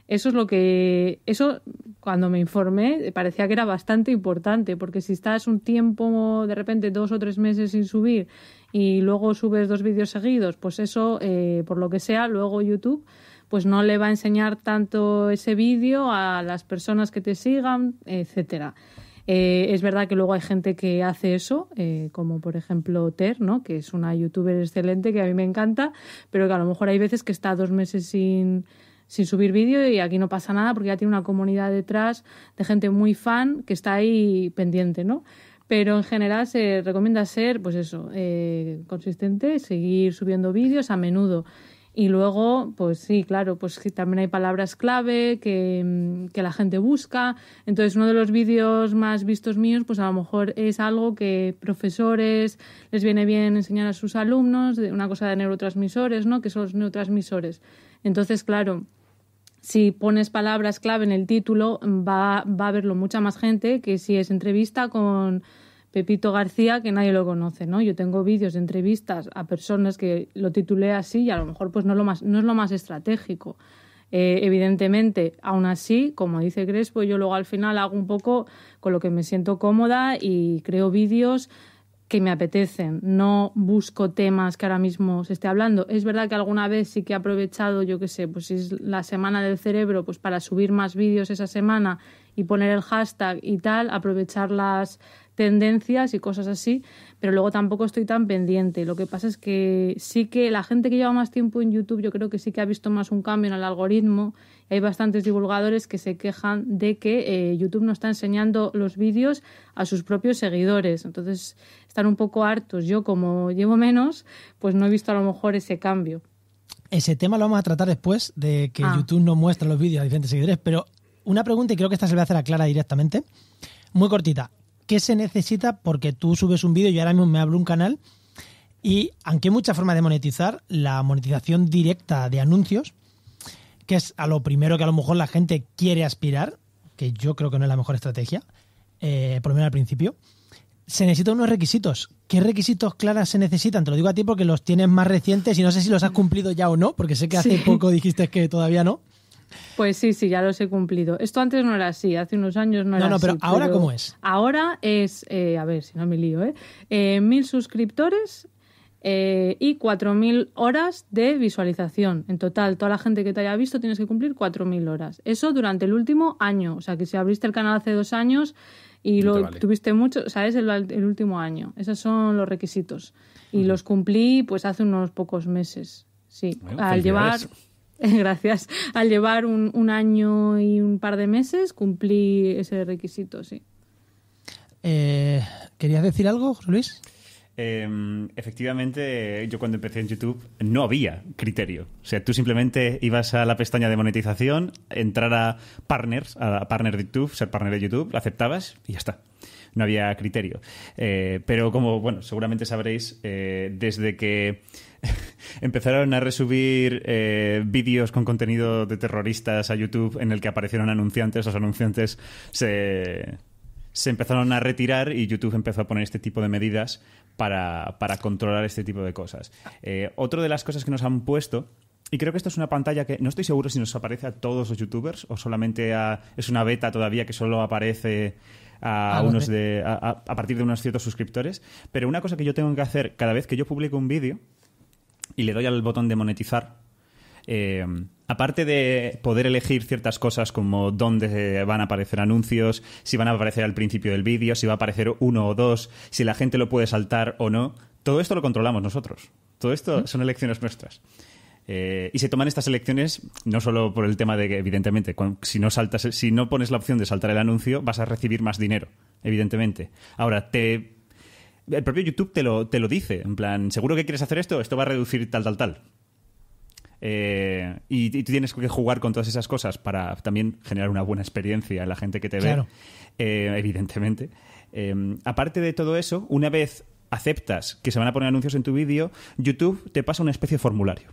Eso es lo que, eso cuando me informé parecía que era bastante importante, porque si estás un tiempo, de repente dos o tres meses sin subir y luego subes dos vídeos seguidos, pues eso, eh, por lo que sea, luego YouTube pues no le va a enseñar tanto ese vídeo a las personas que te sigan, etcétera. Eh, es verdad que luego hay gente que hace eso, eh, como por ejemplo Ter, ¿no? que es una youtuber excelente que a mí me encanta, pero que a lo mejor hay veces que está dos meses sin, subir vídeo y aquí no pasa nada porque ya tiene una comunidad detrás de gente muy fan que está ahí pendiente, ¿no? Pero en general se recomienda ser, pues eso, eh, consistente, seguir subiendo vídeos a menudo y luego, pues sí, claro, pues también hay palabras clave mm, que, la gente busca. Entonces, uno de los vídeos más vistos míos, pues a lo mejor es algo que profesores les viene bien enseñar a sus alumnos, una cosa de neurotransmisores, ¿no? Que son los neurotransmisores. Entonces, claro, si pones palabras clave en el título, va, va a verlo mucha más gente que si es entrevista con Pepito García, que nadie lo conoce, ¿no? Yo tengo vídeos de entrevistas a personas que lo titulé así y a lo mejor pues no, lo más, no es lo más estratégico. Eh, evidentemente, aún así, como dice Crespo, yo luego al final hago un poco con lo que me siento cómoda y creo vídeos que me apetecen. No busco temas que ahora mismo se esté hablando. Es verdad que alguna vez sí que he aprovechado, yo qué sé, pues si es la semana del cerebro, pues para subir más vídeos esa semana y poner el hashtag y tal, aprovechar las, tendencias y cosas así, pero luego tampoco estoy tan pendiente. Lo que pasa es que sí que la gente que lleva más tiempo en YouTube, yo creo que sí que ha visto más un cambio en el algoritmo. Hay bastantes divulgadores que se quejan de que eh, YouTube no está enseñando los vídeos a sus propios seguidores. Entonces están un poco hartos. Yo como llevo menos, pues no he visto a lo mejor ese cambio. Ese tema lo vamos a tratar después de que ah. YouTube no muestra los vídeos a diferentes seguidores, pero una pregunta y creo que esta se va a hacer a Clara directamente. Muy cortita. ¿qué se necesita? Porque tú subes un vídeo, y ahora mismo me abro un canal y aunque hay muchas formas de monetizar, la monetización directa de anuncios, que es a lo primero que a lo mejor la gente quiere aspirar, que yo creo que no es la mejor estrategia, eh, por lo menos al principio, se necesitan unos requisitos. ¿Qué requisitos claras se necesitan? Te lo digo a ti porque los tienes más recientes y no sé si los has cumplido ya o no, porque sé que hace poco dijiste que todavía no. Pues sí, sí, ya los he cumplido. Esto antes no era así, hace unos años no, era así. No, no, pero ahora cómo es. Ahora es, eh, a ver si no me lío, ¿eh? eh mil suscriptores eh, y mil horas de visualización. En total, toda la gente que te haya visto tienes que cumplir cuatro mil horas. Eso durante el último año. O sea, que si abriste el canal hace dos años y lo tuviste mucho, o sea, es el, último año. Esos son los requisitos. Y los cumplí pues hace unos pocos meses. Sí, al llevar gracias, al llevar un, año y un par de meses cumplí ese requisito, sí. Eh, ¿Querías decir algo, Luis? Em, efectivamente, yo cuando empecé en YouTube no había criterio. O sea, tú simplemente ibas a la pestaña de monetización, entrar a partners, a partner de YouTube, ser partner de YouTube, aceptabas y ya está. No había criterio. Eh, pero como, bueno, seguramente sabréis, eh, desde que empezaron a resubir eh, vídeos con contenido de terroristas a YouTube en el que aparecieron anunciantes. Los anunciantes se, empezaron a retirar y YouTube empezó a poner este tipo de medidas para, controlar este tipo de cosas. Eh, otra de las cosas que nos han puesto, y creo que esto es una pantalla que no estoy seguro si nos aparece a todos los youtubers o solamente es una beta todavía que solo aparece a, ah, unos de, a partir de unos ciertos suscriptores, pero una cosa que yo tengo que hacer cada vez que yo publico un vídeo y le doy al botón de monetizar, eh, aparte de poder elegir ciertas cosas como dónde van a aparecer anuncios, si van a aparecer al principio del vídeo, si va a aparecer uno o dos, si la gente lo puede saltar o no, todo esto lo controlamos nosotros. Todo esto son elecciones nuestras. Eh, y se toman estas elecciones no solo por el tema de que, evidentemente, si, no saltas, si no pones la opción de saltar el anuncio, vas a recibir más dinero, evidentemente. Ahora, te el propio YouTube te lo, te lo dice. En plan, seguro que quieres hacer esto, esto va a reducir tal, tal, tal. Eh, y, tú tienes que jugar con todas esas cosas para también generar una buena experiencia en la gente que te ve, eh, evidentemente. Eh, aparte de todo eso, una vez aceptas que se van a poner anuncios en tu vídeo, YouTube te pasa una especie de formulario.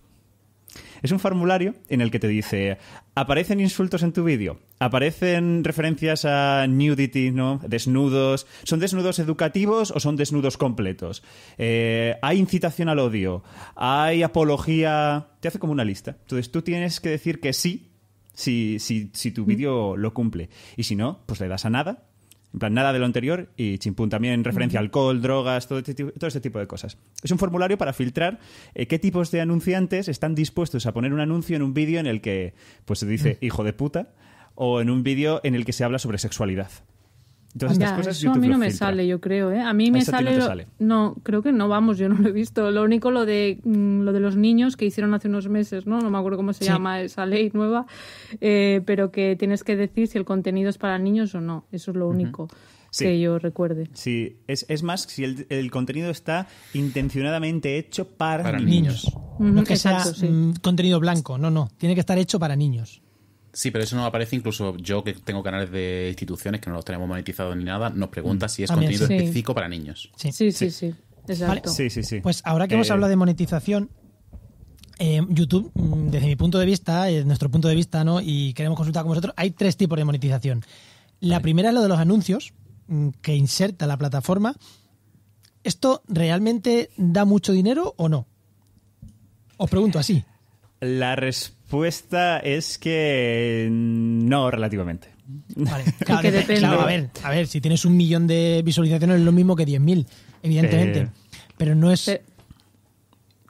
Es un formulario en el que te dice, aparecen insultos en tu vídeo, aparecen referencias a nudity, ¿no? Desnudos. ¿Son desnudos educativos o son desnudos completos? Eh, ¿Hay incitación al odio? ¿Hay apología? Te hace como una lista. Entonces tú tienes que decir que sí si, si tu mm. vídeo lo cumple. Y si no, pues le das a nada en plan, nada de lo anterior y chimpún también referencia a alcohol, drogas, este todo este, tipo de cosas. Es un formulario para filtrar eh, qué tipos de anunciantes están dispuestos a poner un anuncio en un vídeo en el que pues se dice hijo de puta o en un vídeo en el que se habla sobre sexualidad eso a mí no me sale, yo creo. ¿eh? A mí me sale, no, creo que no, vamos, yo no lo he visto. Lo único lo de mm, lo de los niños que hicieron hace unos meses, ¿no? No me acuerdo cómo se llama esa ley nueva, eh, pero que tienes que decir si el contenido es para niños o no. Eso es lo único. que yo recuerde. Sí, es, es más, si el, contenido está intencionadamente hecho para, niños. no que sea mm, contenido blanco, no, no. Tiene que estar hecho para niños. Sí, pero eso no aparece incluso yo que tengo canales de instituciones que no los tenemos monetizados ni nada, nos pregunta mm. si es contenido específico para niños. Sí, sí, sí, sí. Exacto. Pues ahora que hemos eh, hablado de monetización, eh, YouTube, mm, desde mi punto de vista, desde eh, nuestro punto de vista, ¿no? Y queremos consultar con vosotros, hay tres tipos de monetización. La primera es lo de los anuncios mm, que inserta la plataforma. ¿Esto realmente da mucho dinero o no? Os pregunto así. La respuesta respuesta es que no, relativamente. claro, a ver, a ver, si tienes un millón de visualizaciones es lo mismo que 10.000, evidentemente. Eh. Pero no es...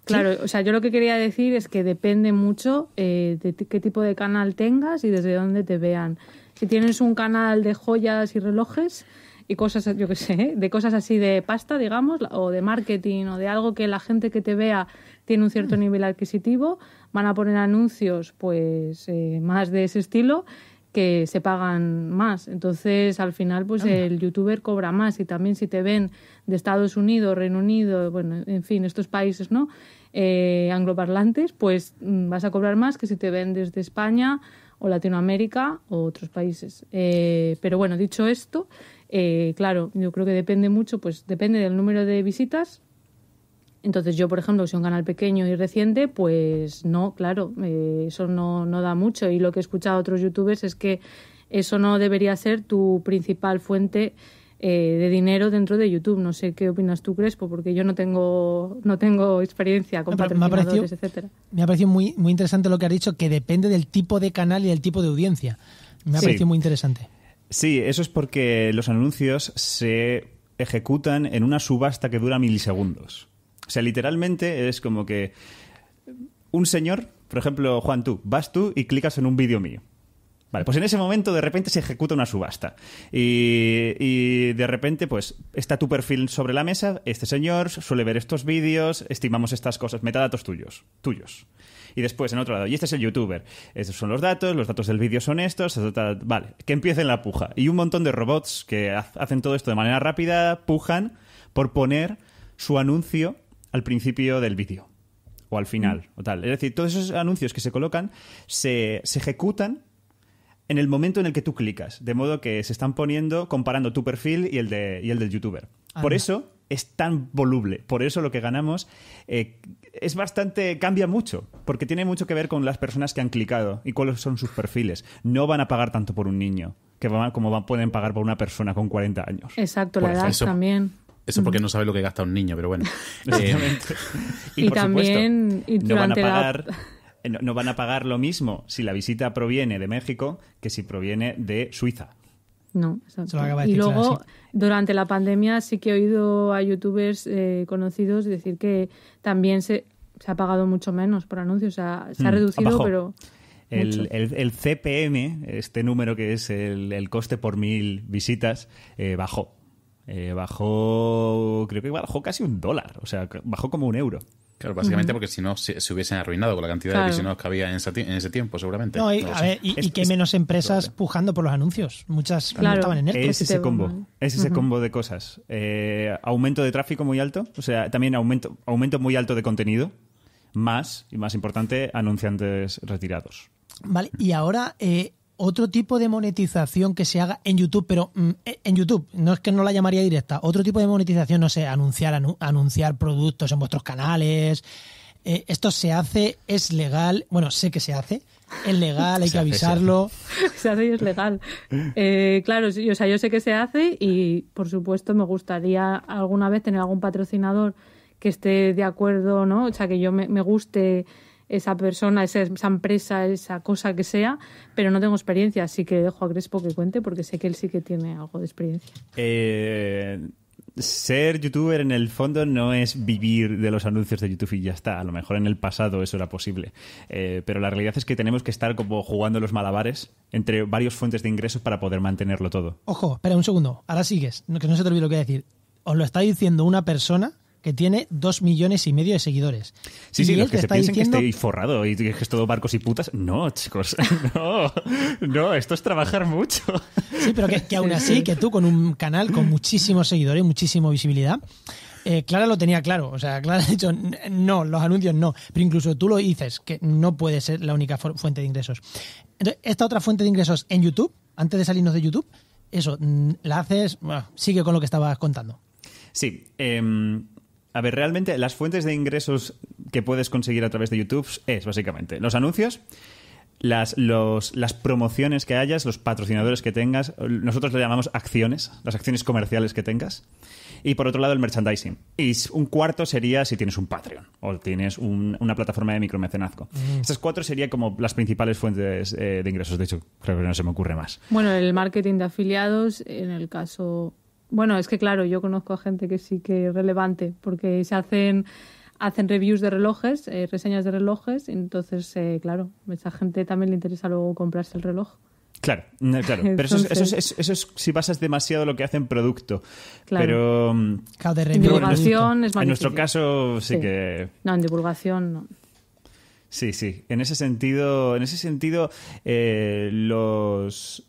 Claro, o sea, yo lo que quería decir es que depende mucho eh, de qué tipo de canal tengas y desde dónde te vean. Si tienes un canal de joyas y relojes y cosas, yo qué sé, ¿eh? de cosas así de pasta, digamos, o de marketing, o de algo que la gente que te vea tiene un cierto mm. nivel adquisitivo, van a poner anuncios pues eh, más de ese estilo que se pagan más. Entonces, al final, pues el youtuber cobra más y también si te ven de Estados Unidos, Reino Unido, bueno, en fin, estos países, ¿no? Eh, angloparlantes, pues mm, vas a cobrar más que si te ven desde España o Latinoamérica o otros países. Eh, pero bueno, dicho esto, claro, yo creo que depende mucho, pues depende del número de visitas entonces yo, por ejemplo, si soy un canal pequeño y reciente, pues no, claro, eh, eso no, da mucho. Y lo que he escuchado a otros youtubers es que eso no debería ser tu principal fuente eh, de dinero dentro de YouTube. No sé qué opinas tú, Crespo, porque yo no tengo, no tengo experiencia con me etcétera. Me ha parecido muy, muy interesante lo que has dicho, que depende del tipo de canal y del tipo de audiencia. Me ha parecido muy interesante. Sí, eso es porque los anuncios se ejecutan en una subasta que dura milisegundos. O sea, literalmente es como que un señor, por ejemplo, Juan, tú, vas tú y clicas en un vídeo mío. Vale, pues en ese momento de repente se ejecuta una subasta. Y, y, de repente, pues, está tu perfil sobre la mesa. Este señor suele ver estos vídeos, estimamos estas cosas, metadatos tuyos, tuyos. Y después, en otro lado, y este es el youtuber. Estos son los datos, los datos del vídeo son estos, vale, que empiecen la puja. Y un montón de robots que hacen todo esto de manera rápida, pujan por poner su anuncio al principio del vídeo o al final mm. o tal. Es decir, todos esos anuncios que se colocan se, ejecutan en el momento en el que tú clicas, de modo que se están poniendo comparando tu perfil y el, el del youtuber. Ah, por eso es tan voluble, por eso lo que ganamos eh, es bastante, cambia mucho, porque tiene mucho que ver con las personas que han clicado y cuáles son sus perfiles. No van a pagar tanto por un niño que como van, pueden pagar por una persona con 40 años. Exacto, la edad también. Eso porque no sabe lo que gasta un niño, pero bueno. Eh, y, también no van a pagar. lo mismo si la visita proviene de México que si proviene de Suiza. No, y luego, durante la pandemia sí que he oído a youtubers eh, conocidos decir que también se, ha pagado mucho menos por anuncios, o se ha mm, reducido, pero... El, el, el, CPM, este número que es el, coste por mil visitas, eh, bajó. Eh, bajó, creo que bajó casi un dólar, o sea, bajó como un euro. Claro, básicamente porque si no se, hubiesen arruinado con la cantidad de visionados que había en ese, tiempo, seguramente. No, y, qué menos empresas pujando por los anuncios. Muchas estaban en Es ese este combo, es ese combo de cosas. Eh, aumento de tráfico muy alto, o sea, también aumento, aumento muy alto de contenido, más, y más importante, anunciantes retirados. Vale, y ahora eh, otro tipo de monetización que se haga en YouTube, pero mm, eh, en YouTube, no es que no la llamaría directa, otro tipo de monetización, no sé, anunciar, anunciar productos en vuestros canales. Eh, esto se hace, es legal, bueno, sé que se hace, es legal, hay que avisarlo. Se hace y es legal. Eh, claro, o sea, yo sé que se hace y por supuesto me gustaría alguna vez tener algún patrocinador que esté de acuerdo, ¿no? O sea, que yo me, me guste esa persona, esa, empresa, esa cosa que sea, pero no tengo experiencia, así que dejo a Crespo que cuente porque sé que él sí que tiene algo de experiencia. Eh, ser youtuber en el fondo no es vivir de los anuncios de YouTube y ya está. A lo mejor en el pasado eso era posible. Eh, pero la realidad es que tenemos que estar como jugando los malabares entre varias fuentes de ingresos para poder mantenerlo todo. Ojo, espera un segundo. Ahora sigues, que no se te olvide lo que decir. Os lo está diciendo una persona que tiene dos millones y medio de seguidores. Sí, sí, los que se piensen que estoy forrado y que es todo barcos y putas. No, chicos, no, no, esto es trabajar mucho. Sí, pero que, que aún así, que tú con un canal con muchísimos seguidores, muchísima visibilidad, eh, Clara lo tenía claro, o sea, Clara ha dicho no, los anuncios no, pero incluso tú lo dices, que no puede ser la única fuente de ingresos. Entonces, esta otra fuente de ingresos en YouTube, antes de salirnos de YouTube, eso, mm, la haces, bueno, sigue con lo que estabas contando. Sí, eh, a ver, realmente las fuentes de ingresos que puedes conseguir a través de YouTube es básicamente los anuncios, las, las promociones que hayas, los patrocinadores que tengas, nosotros le llamamos acciones, las acciones comerciales que tengas. Y por otro lado, el merchandising. Y un cuarto sería si tienes un Patreon o tienes una plataforma de micromecenazgo. Mm. Estas cuatro serían como las principales fuentes eh, de ingresos. De hecho, creo que no se me ocurre más. Bueno, el marketing de afiliados, en el caso bueno, es que claro, yo conozco a gente que sí que es relevante, porque se hacen hacen reviews de relojes, eh, reseñas de relojes, entonces, eh, claro, a esa gente también le interesa luego comprarse el reloj. Claro, mm, eh, claro. Pero eso, es, eso, eso, es, si pasas demasiado lo que hacen producto. Claro. Pero. de es más en nuestro caso, sí, que. No, en divulgación Sí, sí. En ese sentido, en ese sentido eh,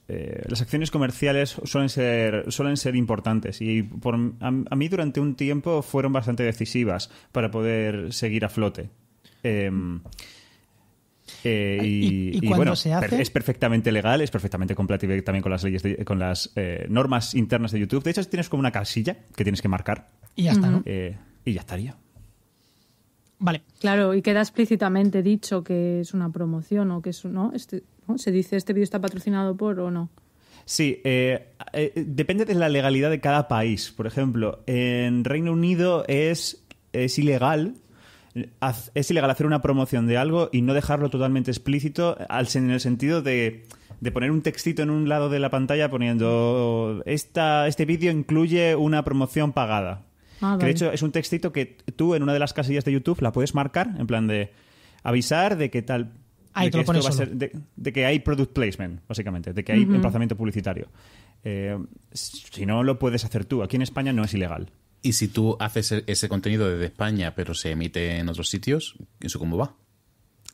eh, las acciones comerciales suelen ser, importantes y a, mí durante un tiempo fueron bastante decisivas para poder seguir a flote. Em, eh, y, bueno, es perfectamente legal, es perfectamente compatible también con las leyes, con las normas internas de YouTube. De hecho, tienes como una casilla que tienes que marcar. Y ya ¿no? y ya estaría. Vale. Claro, y queda explícitamente dicho que es una promoción o que es, este, ¿no? Se dice, este vídeo está patrocinado por o no. Sí, eh, eh, depende de la legalidad de cada país. Por ejemplo, en Reino Unido es, ilegal es ilegal hacer una promoción de algo y no dejarlo totalmente explícito al, en el sentido de, poner un textito en un lado de la pantalla poniendo este vídeo incluye una promoción pagada Ah, de hecho es un textito que tú en una de las casillas de YouTube la puedes marcar, en plan de avisar de que tal. de, que esto va de, que hay product placement, básicamente, de que hay emplazamiento publicitario. Eh, si no, lo puedes hacer tú. Aquí en España no es ilegal. ¿Y si tú haces e-, ese contenido desde España, pero se emite en otros sitios? ¿Eso cómo va?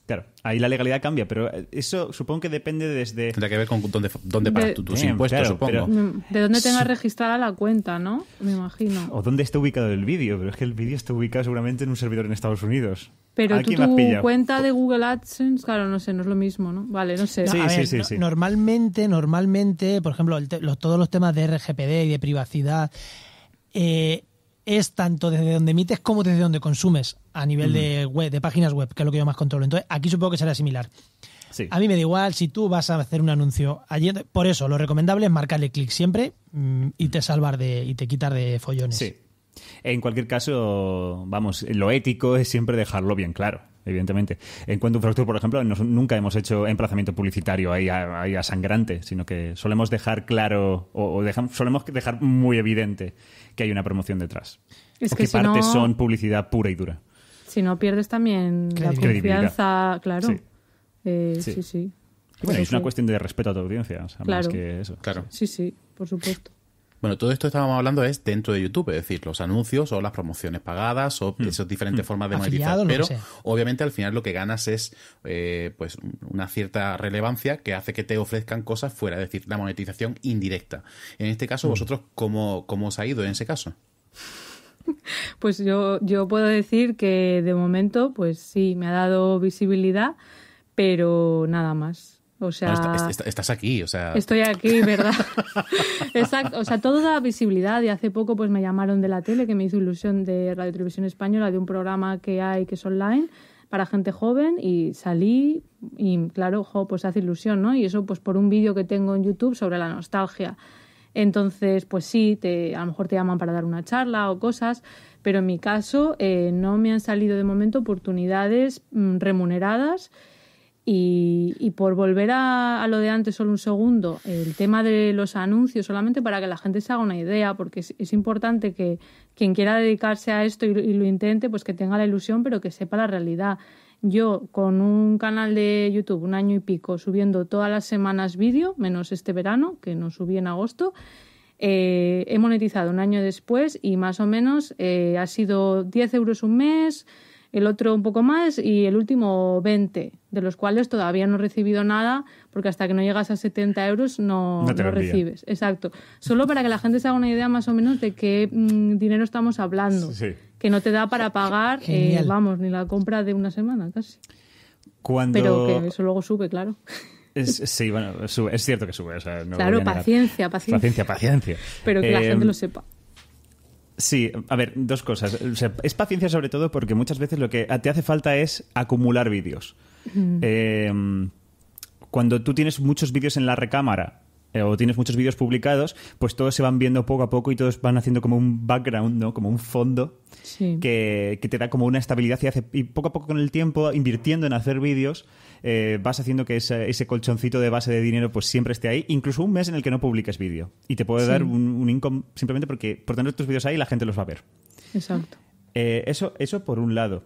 Claro, ahí la legalidad cambia, pero eh, eso supongo que depende desde... Tendrá que ver con dónde, dónde pagas de, tus impuestos, supongo. Mm, de dónde tengas registrada la cuenta, ¿no? Me imagino. O dónde está ubicado el vídeo, pero es que el vídeo está ubicado seguramente en un servidor en Estados Unidos. Pero tú, tu cuenta de Google AdSense, claro, no sé, no es lo mismo, ¿no? Vale, no sé. sí, sí, Normalmente, normalmente, por ejemplo, todos los temas de RGPD y de privacidad... Eh, es tanto desde donde emites como desde donde consumes a nivel de web, de páginas web, que es lo que yo más controlo. Entonces, aquí supongo que será similar. A mí me da igual si tú vas a hacer un anuncio allí Por eso, lo recomendable es marcarle clic siempre mm, y te salvar de, y te quitar de follones. Sí. En cualquier caso, vamos, lo ético es siempre dejarlo bien claro evidentemente. En cuanto a un Fracture, por ejemplo, nunca hemos hecho emplazamiento publicitario ahí a, sangrante, sino que solemos dejar claro o, solemos dejar muy evidente que hay una promoción detrás. Es que, partes son publicidad pura y dura si no pierdes también la confianza, claro. Sí. Eh, sí. Bueno, es una cuestión de respeto a tu audiencia, más que eso. Claro. Sí, sí, por supuesto. Bueno, todo esto que estábamos hablando es dentro de YouTube, es decir, los anuncios o las promociones pagadas o hmm. esas diferentes hmm. formas de monetizar. pero obviamente al final lo que ganas es eh, pues una cierta relevancia que hace que te ofrezcan cosas fuera, es decir, la monetización indirecta. En este caso, hmm. vosotros, cómo, ¿cómo os ha ido en ese caso? Pues yo, yo puedo decir que de momento, pues sí, me ha dado visibilidad, pero nada más. O sea, ah, estás aquí, o sea. Estoy aquí, ¿verdad? Exacto. O sea, todo da visibilidad. Y hace poco, pues me llamaron de la tele, que me hizo ilusión de Radio Televisión Española, de un programa que hay que es online para gente joven y salí y claro, jo, pues hace ilusión, ¿no? Y eso pues por un vídeo que tengo en YouTube sobre la nostalgia. Entonces, pues sí, te, a lo mejor te llaman para dar una charla o cosas, pero en mi caso eh, no me han salido de momento oportunidades mm, remuneradas. Y, y por volver a, lo de antes solo un segundo, el tema de los anuncios, solamente para que la gente se haga una idea, porque es, importante que quien quiera dedicarse a esto y lo intente, pues que tenga la ilusión, pero que sepa la realidad. Yo con un canal de YouTube, un año y pico, subiendo todas las semanas vídeo, menos este verano, que no subí en agosto, eh, he monetizado un año después y más o menos eh, ha sido 10 euros un mes, el otro un poco más y el último 20, de los cuales todavía no he recibido nada porque hasta que no llegas a 70 euros no, recibes. Exacto. Solo para que la gente se haga una idea más o menos de qué mm, dinero estamos hablando. Sí que no te da para pagar, eh, vamos, ni la compra de una semana casi. Cuando... Pero que eso luego sube, claro. Es, sí, bueno, es cierto que sube. claro, paciencia, paciencia. Paciencia, paciencia. Pero que la eh, gente lo sepa. Sí, a ver, dos cosas. es paciencia sobre todo porque muchas veces lo que te hace falta es acumular vídeos. Eh, cuando tú tienes muchos vídeos en la recámara eh, o tienes muchos vídeos publicados, pues todos se van viendo poco a poco y todos van haciendo como un background, ¿no? Como un fondo que, que, te da como una estabilidad y, hace, poco a poco con el tiempo, invirtiendo en hacer vídeos, eh, vas haciendo que ese, ese, colchoncito de base de dinero pues siempre esté ahí, incluso un mes en el que no publiques vídeo. Y te puede dar un, income simplemente porque por tener tus vídeos ahí la gente los va a ver. Exacto. Eh, eso, eso por un lado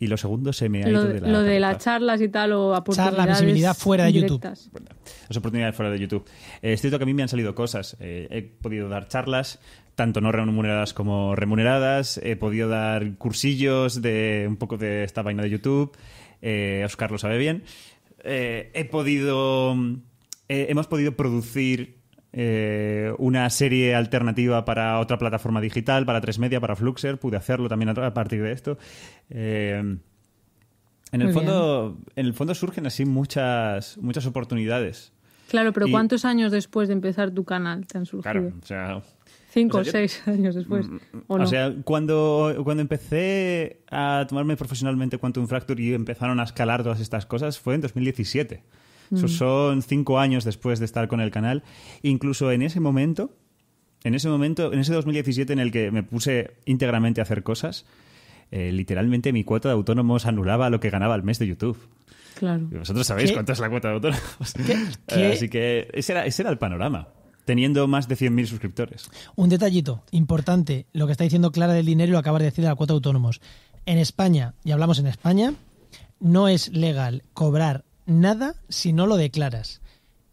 y lo segundo se me ha ido de la. Lo de las charlas y tal, o oportunidades. Charlas, visibilidad fuera de YouTube. las oportunidades fuera de YouTube. Eh, es cierto que a mí me han salido cosas. Eh, he podido dar charlas, tanto no remuneradas como remuneradas. He podido dar cursillos de un poco de esta vaina de YouTube. Oscar eh, lo sabe bien. he podido. hemos podido producir eh, una serie alternativa para otra plataforma digital, para 3 Media, para Fluxer, pude hacerlo también a, partir de esto. Eh, en el, fondo, en el fondo surgen así muchas, muchas oportunidades. Claro, pero ¿cuántos años después de empezar tu canal te han surgido? Claro, o sea, Cinco o, seis años después. Mm, mm, ¿o, sea, cuando, cuando empecé a tomarme profesionalmente Quantum Fracture y empezaron a escalar todas estas cosas fue en 2017. Mm. son cinco años después de estar con el canal. Incluso en ese momento, en ese momento, en ese 2017 en el que me puse íntegramente a hacer cosas, eh, literalmente mi cuota de autónomos anulaba lo que ganaba al mes de YouTube. Claro. Y vosotros sabéis cuánto es la cuota de autónomos. Eh, así que ese era, el panorama teniendo más de 100.000 suscriptores. Un detallito importante, lo que está diciendo Clara del dinero lo acabas de decir de la cuota de autónomos. En España, y hablamos en España, no es legal cobrar nada si no lo declaras.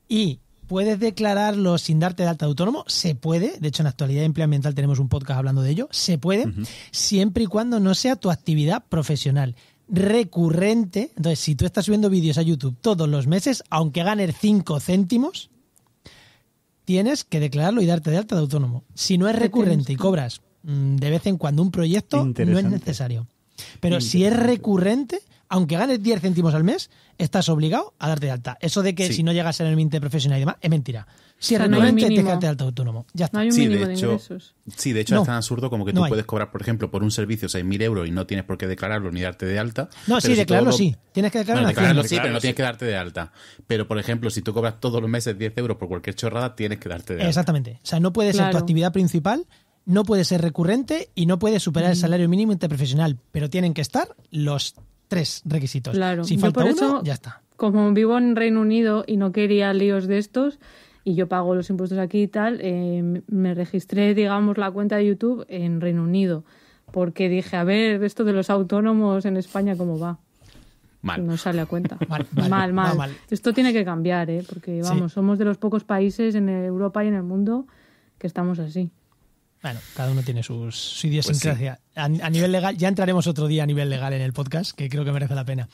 Y puedes declararlo sin darte de alta de autónomo, se puede, de hecho en actualidad de empleo ambiental tenemos un podcast hablando de ello, se puede, siempre y cuando no sea tu actividad profesional recurrente, entonces si tú estás subiendo vídeos a YouTube todos los meses, aunque ganes 5 céntimos, tienes que declararlo y darte de alta de autónomo. Si no es recurrente y cobras mm, de vez en cuando un proyecto, no es necesario. Pero si es recurrente, aunque ganes 10 céntimos al mes, estás obligado a darte de alta. Eso de que si no llegas a ser el mínimo profesional y demás, es mentira. Si eres no te quedas de alta autónomo. Ya está. No hay un sí, de hecho, sí, de hecho es tan absurdo como que tú puedes cobrar, por ejemplo, por un servicio 6.000 euros y no tienes por qué declararlo ni darte de alta. No, sí, declararlo sí. Tienes que declararlo, sí, pero no tienes que darte de alta. Pero, por ejemplo, si tú cobras todos los meses 10 euros por cualquier chorrada, tienes que darte de alta. Exactamente. O sea, no puede ser tu actividad principal no puede ser recurrente y no puede superar el salario mínimo interprofesional, pero tienen que estar los tres requisitos. Claro. Si falta eso, ya está. Como vivo en Reino Unido y no quería líos de estos, y yo pago los impuestos aquí y tal, eh, me registré, digamos, la cuenta de YouTube en Reino Unido, porque dije, a ver, esto de los autónomos en España, ¿cómo va? Mal. No sale a cuenta. mal, mal, Esto tiene que cambiar, ¿eh? porque vamos, somos de los pocos países en Europa y en el mundo que estamos así cada uno tiene sus, su pues idiosincrasia. a, nivel legal, ya entraremos otro día a nivel legal en el podcast, que creo que merece la pena.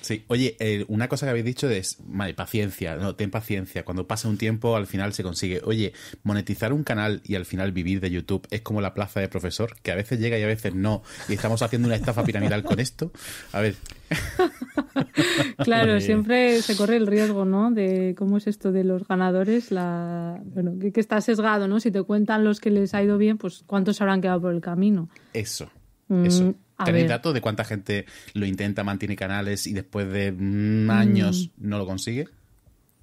Sí, oye, eh, una cosa que habéis dicho es, vale, paciencia, no, ten paciencia, cuando pasa un tiempo al final se consigue. Oye, monetizar un canal y al final vivir de YouTube es como la plaza de profesor, que a veces llega y a veces no, y estamos haciendo una estafa piramidal con esto. A ver. claro, siempre se corre el riesgo, ¿no? De cómo es esto de los ganadores, la bueno, que, está sesgado, ¿no? Si te cuentan los que les ha ido bien, pues cuántos habrán quedado por el camino. Eso. Eso. Mm. ¿Tenéis datos de cuánta gente lo intenta, mantiene canales y después de mm, años mm. no lo consigue?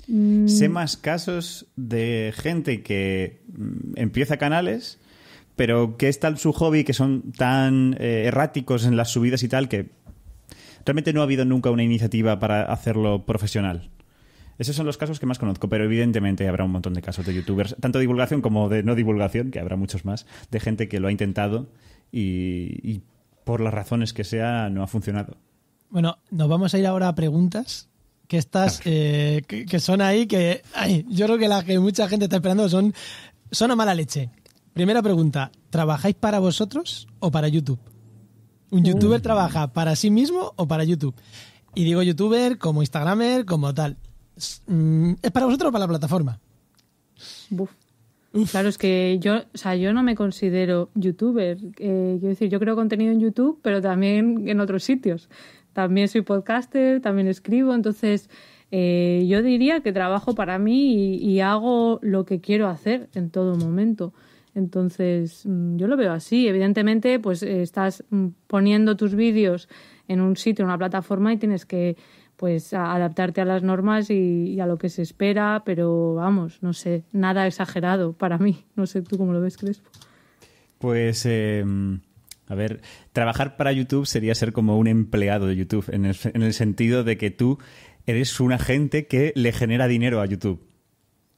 Mm. Sé más casos de gente que empieza canales, pero que es tal su hobby, que son tan eh, erráticos en las subidas y tal, que realmente no ha habido nunca una iniciativa para hacerlo profesional. Esos son los casos que más conozco, pero evidentemente habrá un montón de casos de youtubers, tanto de divulgación como de no divulgación, que habrá muchos más, de gente que lo ha intentado y por las razones que sea, no ha funcionado. Bueno, nos vamos a ir ahora a preguntas que estas eh, que, son ahí que ay, yo creo que las que mucha gente está esperando son son a mala leche. Primera pregunta, ¿trabajáis para vosotros o para YouTube? ¿Un youtuber trabaja para sí mismo o para YouTube? Y digo youtuber como instagramer, como tal. Mm, ¿Es para vosotros o para la plataforma? Claro, es que yo, o sea, yo no me considero youtuber. Eh, quiero decir, yo creo contenido en YouTube, pero también en otros sitios. También soy podcaster, también escribo, entonces eh, yo diría que trabajo para mí y, y, hago lo que quiero hacer en todo momento. Entonces, mm, yo lo veo así. Evidentemente, pues eh, estás mm, poniendo tus vídeos en un sitio, en una plataforma y tienes que pues adaptarte a las normas y, a lo que se espera, pero vamos, no sé, nada exagerado para mí. No sé tú cómo lo ves, Crespo. Pues, em, a ver, trabajar para YouTube sería ser como un empleado de YouTube, en el, sentido de que tú eres un agente que le genera dinero a YouTube.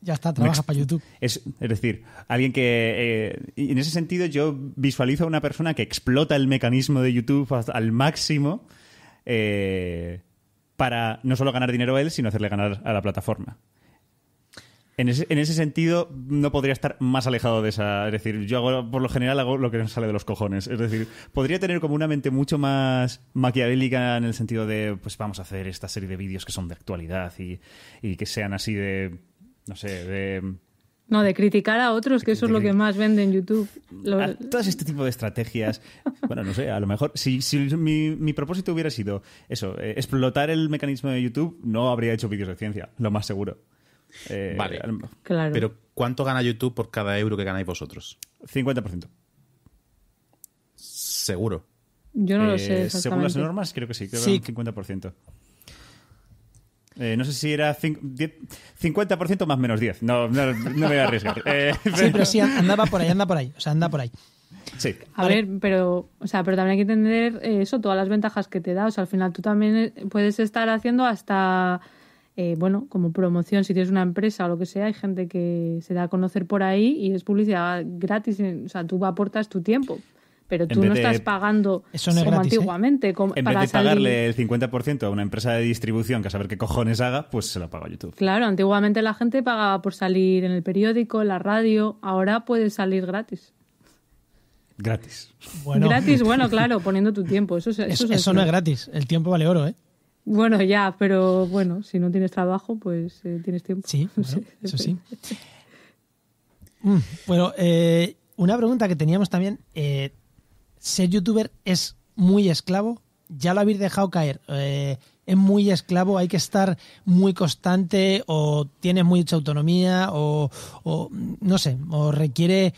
Ya está, trabajas para YouTube. Es, decir, alguien que. Eh, en ese sentido, yo visualizo a una persona que explota el mecanismo de YouTube al máximo. Eh, para no solo ganar dinero a él, sino hacerle ganar a la plataforma. En ese, sentido, no podría estar más alejado de esa. Es decir, yo por lo general hago lo que me sale de los cojones. Es decir, podría tener como una mente mucho más maquiavélica en el sentido de, pues vamos a hacer esta serie de vídeos que son de actualidad y, y que sean así de, no sé, de no, de criticar a otros, que eso es lo que más vende en YouTube. Ah, Todo este tipo de estrategias. bueno, no sé, a lo mejor. Si, mi, propósito hubiera sido eso, eh, explotar el mecanismo de YouTube, no habría hecho vídeos de ciencia, lo más seguro. Eh, vale. Claro. Pero ¿cuánto gana YouTube por cada euro que ganáis vosotros? 50%. Seguro. Yo no lo eh, sé. Según las normas, creo que sí, creo que un 50%. Eh, no sé si era 50% más menos 10. No, no, me voy a arriesgar. Eh, sí, pero sí, andaba por ahí, anda por ahí. O sea, anda por ahí. Sí. A ver, pero, o sea, pero también hay que entender eh, eso, todas las ventajas que te da. O sea, al final tú también puedes estar haciendo hasta, bueno, como promoción, si tienes una empresa o lo que sea, hay gente que se da a conocer por ahí y es publicidad gratis. O sea, tú aportas tu tiempo pero tú no estás pagando eso como ¿eh? antiguamente. en vez de pagarle el 50% a una empresa de distribución que a saber qué cojones haga, pues se lo paga YouTube. Claro, antiguamente la gente pagaba por salir en el periódico, en la radio, ahora puede salir gratis. Gratis. Bueno. Gratis, bueno, claro, poniendo tu tiempo. Eso, eso, no es gratis. El tiempo vale oro, ¿eh? Bueno, ya, pero bueno, si no tienes trabajo, pues eh, tienes tiempo. Sí, eso sí. Mm, bueno, eh, una pregunta que teníamos también ser youtuber es muy esclavo. Ya lo habéis dejado caer. Eh, es muy esclavo, hay que estar muy constante o tienes mucha autonomía o, no sé, o requiere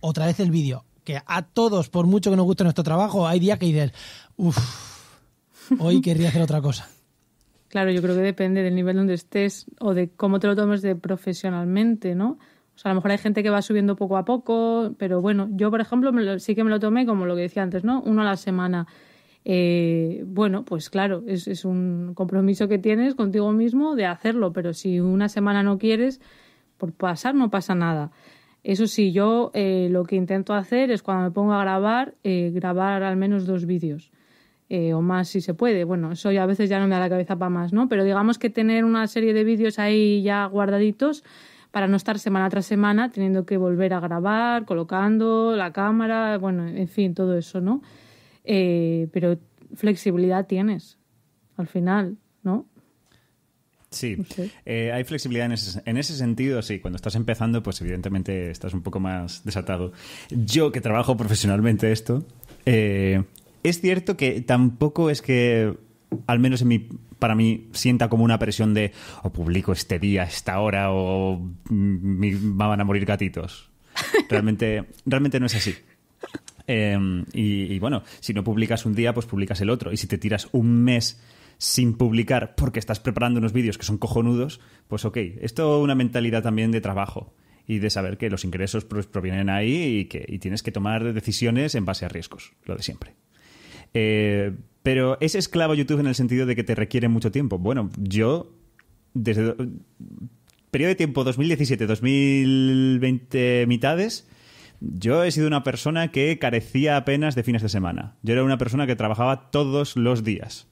otra vez el vídeo. Que a todos, por mucho que nos guste nuestro trabajo, hay días que dices, uff, hoy querría hacer otra cosa. Claro, yo creo que depende del nivel donde estés o de cómo te lo tomes de profesionalmente, ¿no? O sea, a lo mejor hay gente que va subiendo poco a poco, pero bueno, yo por ejemplo sí que me lo tomé como lo que decía antes, ¿no? Uno a la semana. Eh, bueno, pues claro, es, un compromiso que tienes contigo mismo de hacerlo, pero si una semana no quieres, por pasar no pasa nada. Eso sí, yo eh, lo que intento hacer es cuando me pongo a grabar, eh, grabar al menos dos vídeos. o más si se puede. Bueno, eso ya a veces ya no me da la cabeza para más, ¿no? Pero digamos que tener una serie de vídeos ahí ya guardaditos, para no estar semana tras semana teniendo que volver a grabar, colocando la cámara, bueno, en fin, todo eso, ¿no? Eh, pero flexibilidad tienes al final, ¿no? Sí, eh, hay flexibilidad en ese, sentido, sí. Cuando estás empezando, pues evidentemente estás un poco más desatado. Yo que trabajo profesionalmente esto, eh, es cierto que tampoco es que al menos en mi, para mí, sienta como una presión de o oh, publico este día, esta hora, o me van a morir gatitos. Realmente, realmente no es así. Em, y, bueno, si no publicas un día, pues publicas el otro. Y si te tiras un mes sin publicar porque estás preparando unos vídeos que son cojonudos, pues ok, esto es una mentalidad también de trabajo y de saber que los ingresos pues, provienen ahí y que y tienes que tomar decisiones en base a riesgos, lo de siempre. Eh, pero es esclavo YouTube en el sentido de que te requiere mucho tiempo. Bueno, yo desde periodo de tiempo 2017-2020 mitades, yo he sido una persona que carecía apenas de fines de semana. Yo era una persona que trabajaba todos los días.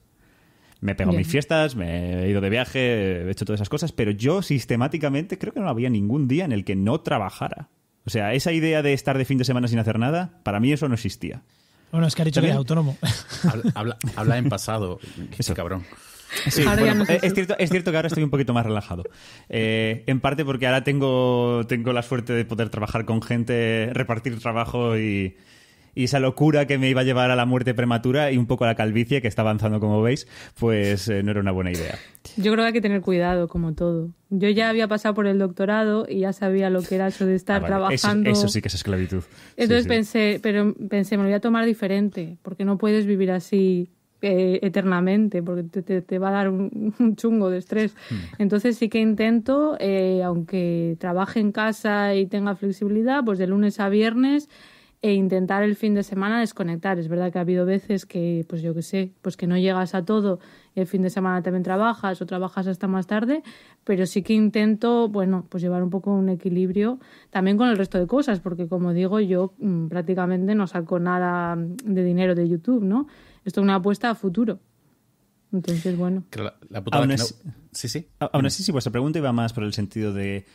Me pego mis fiestas, me he ido de viaje, he hecho todas esas cosas, pero yo sistemáticamente creo que no había ningún día en el que no trabajara. O sea, esa idea de estar de fin de semana sin hacer nada, para mí eso no existía. Bueno, es que ha dicho que era autónomo. Habla, en pasado, ese este cabrón. es, cierto, que ahora estoy un poquito más relajado. Eh, en parte porque ahora tengo, tengo la suerte de poder trabajar con gente, repartir trabajo y, y esa locura que me iba a llevar a la muerte prematura y un poco a la calvicie que está avanzando, como veis, pues eh, no era una buena idea. Yo creo que hay que tener cuidado, como todo. Yo ya había pasado por el doctorado y ya sabía lo que era eso de estar ah, trabajando. Eso, sí que es esclavitud. Entonces pensé, pero pensé, me lo voy a tomar diferente, porque no puedes vivir así eh, eternamente, porque te, va a dar un, chungo de estrés. Hmm. Entonces sí que intento, eh, aunque trabaje en casa y tenga flexibilidad, pues de lunes a viernes e intentar el fin de semana desconectar. Es verdad que ha habido veces que, pues yo qué sé, pues que no llegas a todo y el fin de semana también trabajas o trabajas hasta más tarde, pero sí que intento, bueno, pues llevar un poco un equilibrio también con el resto de cosas, porque como digo, yo mm, prácticamente no saco nada de dinero de YouTube, ¿no? Esto es una apuesta a futuro. Entonces, bueno. La, la aún así Sí, sí. Aún así, si vuestra pregunta iba más por el sentido de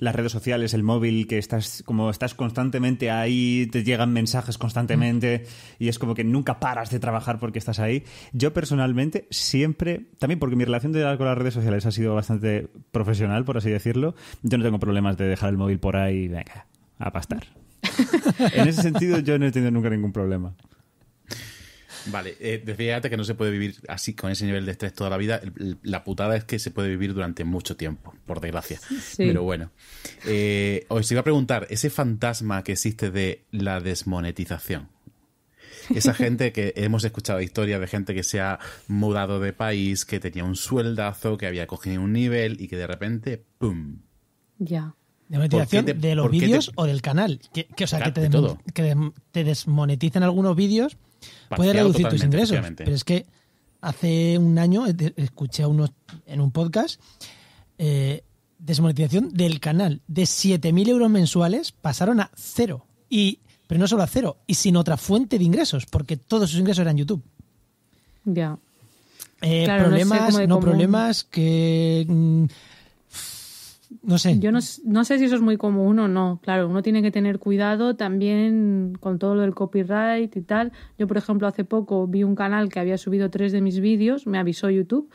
las redes sociales, el móvil, que estás como estás constantemente ahí, te llegan mensajes constantemente y es como que nunca paras de trabajar porque estás ahí. Yo personalmente siempre, también porque mi relación de, con las redes sociales ha sido bastante profesional, por así decirlo, yo no tengo problemas de dejar el móvil por ahí, venga, a pastar. en ese sentido yo no he tenido nunca ningún problema. Vale, eh, que no se puede vivir así con ese nivel de estrés toda la vida. La putada es que se puede vivir durante mucho tiempo, por desgracia. Pero bueno, eh, os iba a preguntar, ese fantasma que existe de la desmonetización. Esa gente que hemos escuchado historias de gente que se ha mudado de país, que tenía un sueldazo, que había cogido un nivel y que de repente, ¡pum! Ya. ¿De de los vídeos o del canal? Que, o sea, te, que, te, desmonetizan algunos vídeos Puedes reducir tus ingresos, pero es que hace un año eh, escuché a unos en un podcast eh, desmonetización del canal de 7.000 euros mensuales pasaron a cero. Y, pero no solo a cero, y sin otra fuente de ingresos, porque todos sus ingresos eran YouTube. Ya. Eh, problemas, no problemas, que mm, no sé. Yo no, sé si eso es muy común o no. Claro, uno tiene que tener cuidado también con todo lo del copyright y tal. Yo, por ejemplo, hace poco vi un canal que había subido tres de mis vídeos, me avisó YouTube.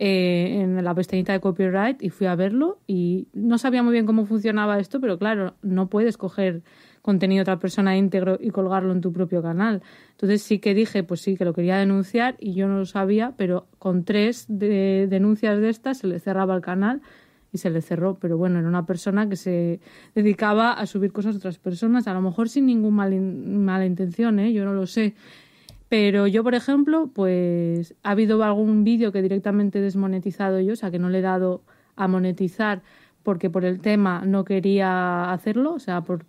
Eh, en la pestañita de copyright y fui a verlo y no sabía muy bien cómo funcionaba esto, pero claro, no puedes coger contenido de otra persona íntegro y colgarlo en tu propio canal. Entonces sí que dije, pues sí, que lo quería denunciar y yo no lo sabía, pero con tres de denuncias de estas se le cerraba el canal y se le cerró. Pero bueno, era una persona que se dedicaba a subir cosas a otras personas, a lo mejor sin ninguna mal mala intención, ¿eh? yo no lo sé. Pero yo, por ejemplo, pues ha habido algún vídeo que directamente he desmonetizado yo, o sea, que no le he dado a monetizar porque por el tema no quería hacerlo, o sea, por,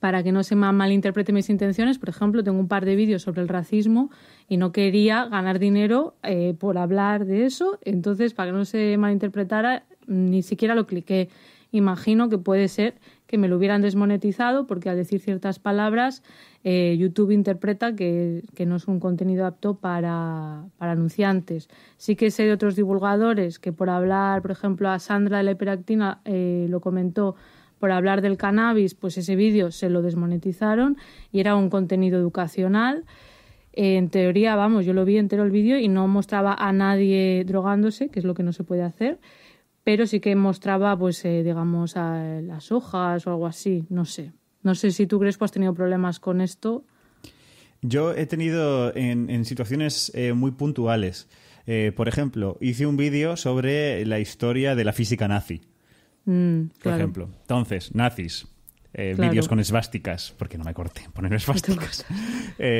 para que no se malinterprete mis intenciones. Por ejemplo, tengo un par de vídeos sobre el racismo y no quería ganar dinero eh, por hablar de eso. Entonces, para que no se malinterpretara, ni siquiera lo cliqué. Imagino que puede ser que me lo hubieran desmonetizado porque al decir ciertas palabras eh, YouTube interpreta que, no es un contenido apto para, anunciantes. Sí que sé de otros divulgadores que por hablar, por ejemplo, a Sandra de la hiperactina eh, lo comentó por hablar del cannabis, pues ese vídeo se lo desmonetizaron y era un contenido educacional. en teoría, vamos, yo lo vi entero el vídeo y no mostraba a nadie drogándose, que es lo que no se puede hacer pero sí que mostraba, pues, eh, digamos, eh, las hojas o algo así, no sé. No sé si tú, Crespo, has tenido problemas con esto. Yo he tenido en, situaciones eh, muy puntuales. por ejemplo, hice un vídeo sobre la historia de la física nazi. Mm, por ejemplo. Entonces, nazis. Vídeos con esvásticas, porque no me corté poner esvásticas.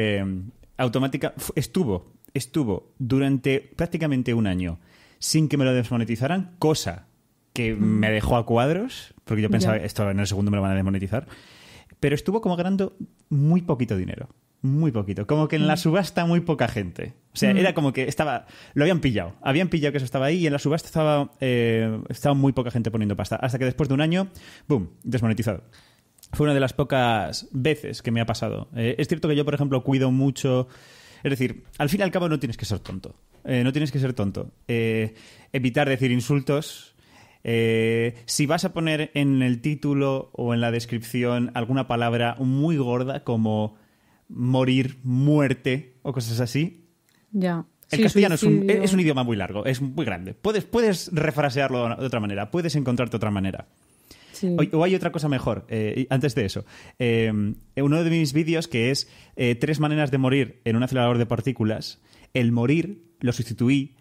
automática. Estuvo, estuvo durante prácticamente un año sin que me lo desmonetizaran, cosa que mm. me dejó a cuadros, porque yo pensaba, esto en el segundo me lo van a desmonetizar, pero estuvo como ganando muy poquito dinero. Muy poquito. Como que en la mm. subasta muy poca gente. O sea, mm. era como que estaba. Lo habían pillado. Habían pillado que eso estaba ahí y en la subasta estaba, eh, estaba muy poca gente poniendo pasta. Hasta que después de un año, ¡boom! Desmonetizado fue una de las pocas veces que me ha pasado. Eh, es cierto que yo, por ejemplo, cuido mucho. Es decir, al fin y al cabo no tienes que ser tonto. Eh, no tienes que ser tonto. Eh, evitar decir insultos. Eh, si vas a poner en el título o en la descripción alguna palabra muy gorda como morir, muerte o cosas así. Ya. El castellano es un, idioma muy largo, es muy grande. Puedes, puedes refrasearlo de otra manera, puedes encontrarte otra manera. O, hay otra cosa mejor, antes de eso. uno de mis vídeos que es tres maneras de morir en un acelerador de partículas. El morir lo sustituí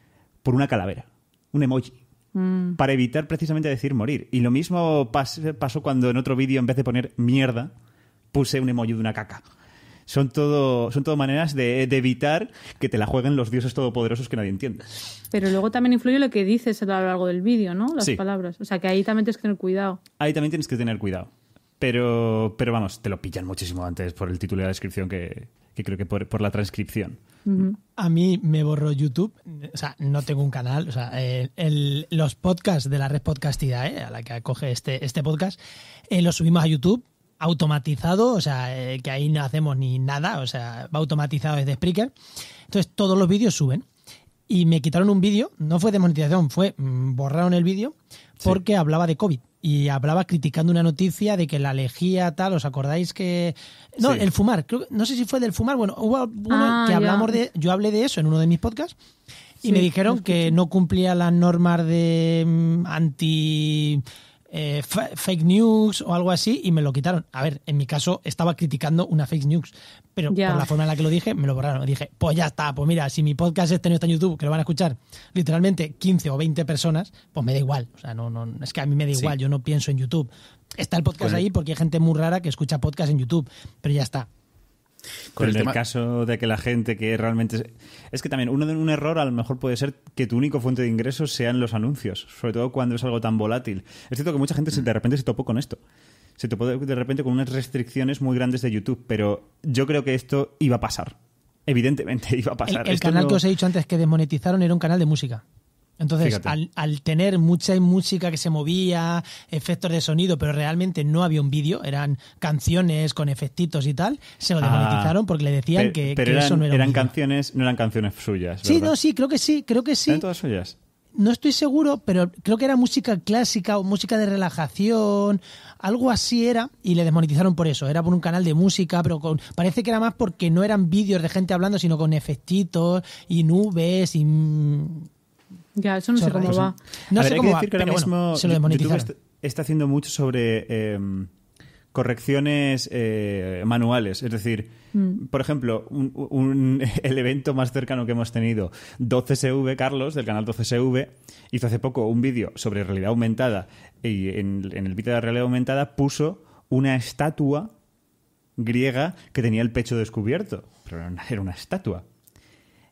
por una calavera, un emoji mm. para evitar precisamente decir morir. Y lo mismo pasó cuando en otro vídeo, en vez de poner mierda, puse un emoji de una caca. Son todo, son maneras de, evitar que te la jueguen los dioses todopoderosos que nadie entiende. Pero luego también influye lo que dices a lo largo del vídeo, ¿no? Las palabras. O sea, que ahí también tienes que tener cuidado. Ahí también tienes que tener cuidado. Pero, pero vamos, te lo pillan muchísimo antes por el título y la descripción que, creo que por, por la transcripción. A mí me borró YouTube, o sea, no tengo un canal, o sea, los podcasts de la red podcastida eh, a la que acoge este, este podcast, eh, los subimos a YouTube automatizado, o sea, eh, que ahí no hacemos ni nada, o sea, va automatizado desde Spreaker. Entonces, todos los vídeos suben. Y me quitaron un vídeo, no fue de monetización, fue mm, borraron el vídeo porque hablaba de COVID y hablaba criticando una noticia de que la lejía tal, ¿os acordáis que no, el fumar, no sé si fue del fumar, bueno, hubo uno ah, que hablamos de yo hablé de eso en uno de mis podcasts y me dijeron que no cumplía las normas de mm, anti eh, fake news o algo así y me lo quitaron. A ver, en mi caso estaba criticando una fake news, pero por la forma en la que lo dije, me lo borraron. Dije, pues ya está, pues mira, si mi podcast este no está en YouTube, que lo van a escuchar literalmente 15 o 20 personas, pues me da igual. O sea, no, no, es que a mí me da igual, yo no pienso en YouTube. Está el podcast ahí porque hay gente muy rara que escucha podcast en YouTube, pero ya está. Con el, caso de que la gente que realmente... Es que también uno de un error a lo mejor puede ser que tu única fuente de ingresos sean los anuncios, sobre todo cuando es algo tan volátil. Es cierto que mucha gente se, de repente se topó con esto. Se topó de, repente con unas restricciones muy grandes de YouTube, pero yo creo que esto iba a pasar. Evidentemente iba a pasar. El, canal que os he dicho antes que desmonetizaron era un canal de música. Entonces, al, tener mucha música que se movía, efectos de sonido, pero realmente no había un vídeo, eran canciones con efectitos y tal, se lo ah. desmonetizaron porque le decían que, eran, eso no era eran canciones, no eran canciones suyas. Sí, no, sí, creo que sí, creo que sí. Eran todas suyas. No estoy seguro, pero creo que era música clásica o música de relajación, algo así era, y le desmonetizaron por eso. Era por un canal de música, pero con, parece que era más porque no eran vídeos de gente hablando, sino con efectitos y nubes y mm, ya, eso no sé cómo va. Pues no sé cómo decir mismo se está, haciendo mucho sobre eh, correcciones eh, manuales. Es decir, mm. por ejemplo, el evento más cercano que hemos tenido, 12SV, Carlos, del canal 12SV, hizo hace poco un vídeo sobre realidad aumentada y en, el vídeo de realidad aumentada puso una estatua griega que tenía el pecho descubierto. Pero era una estatua.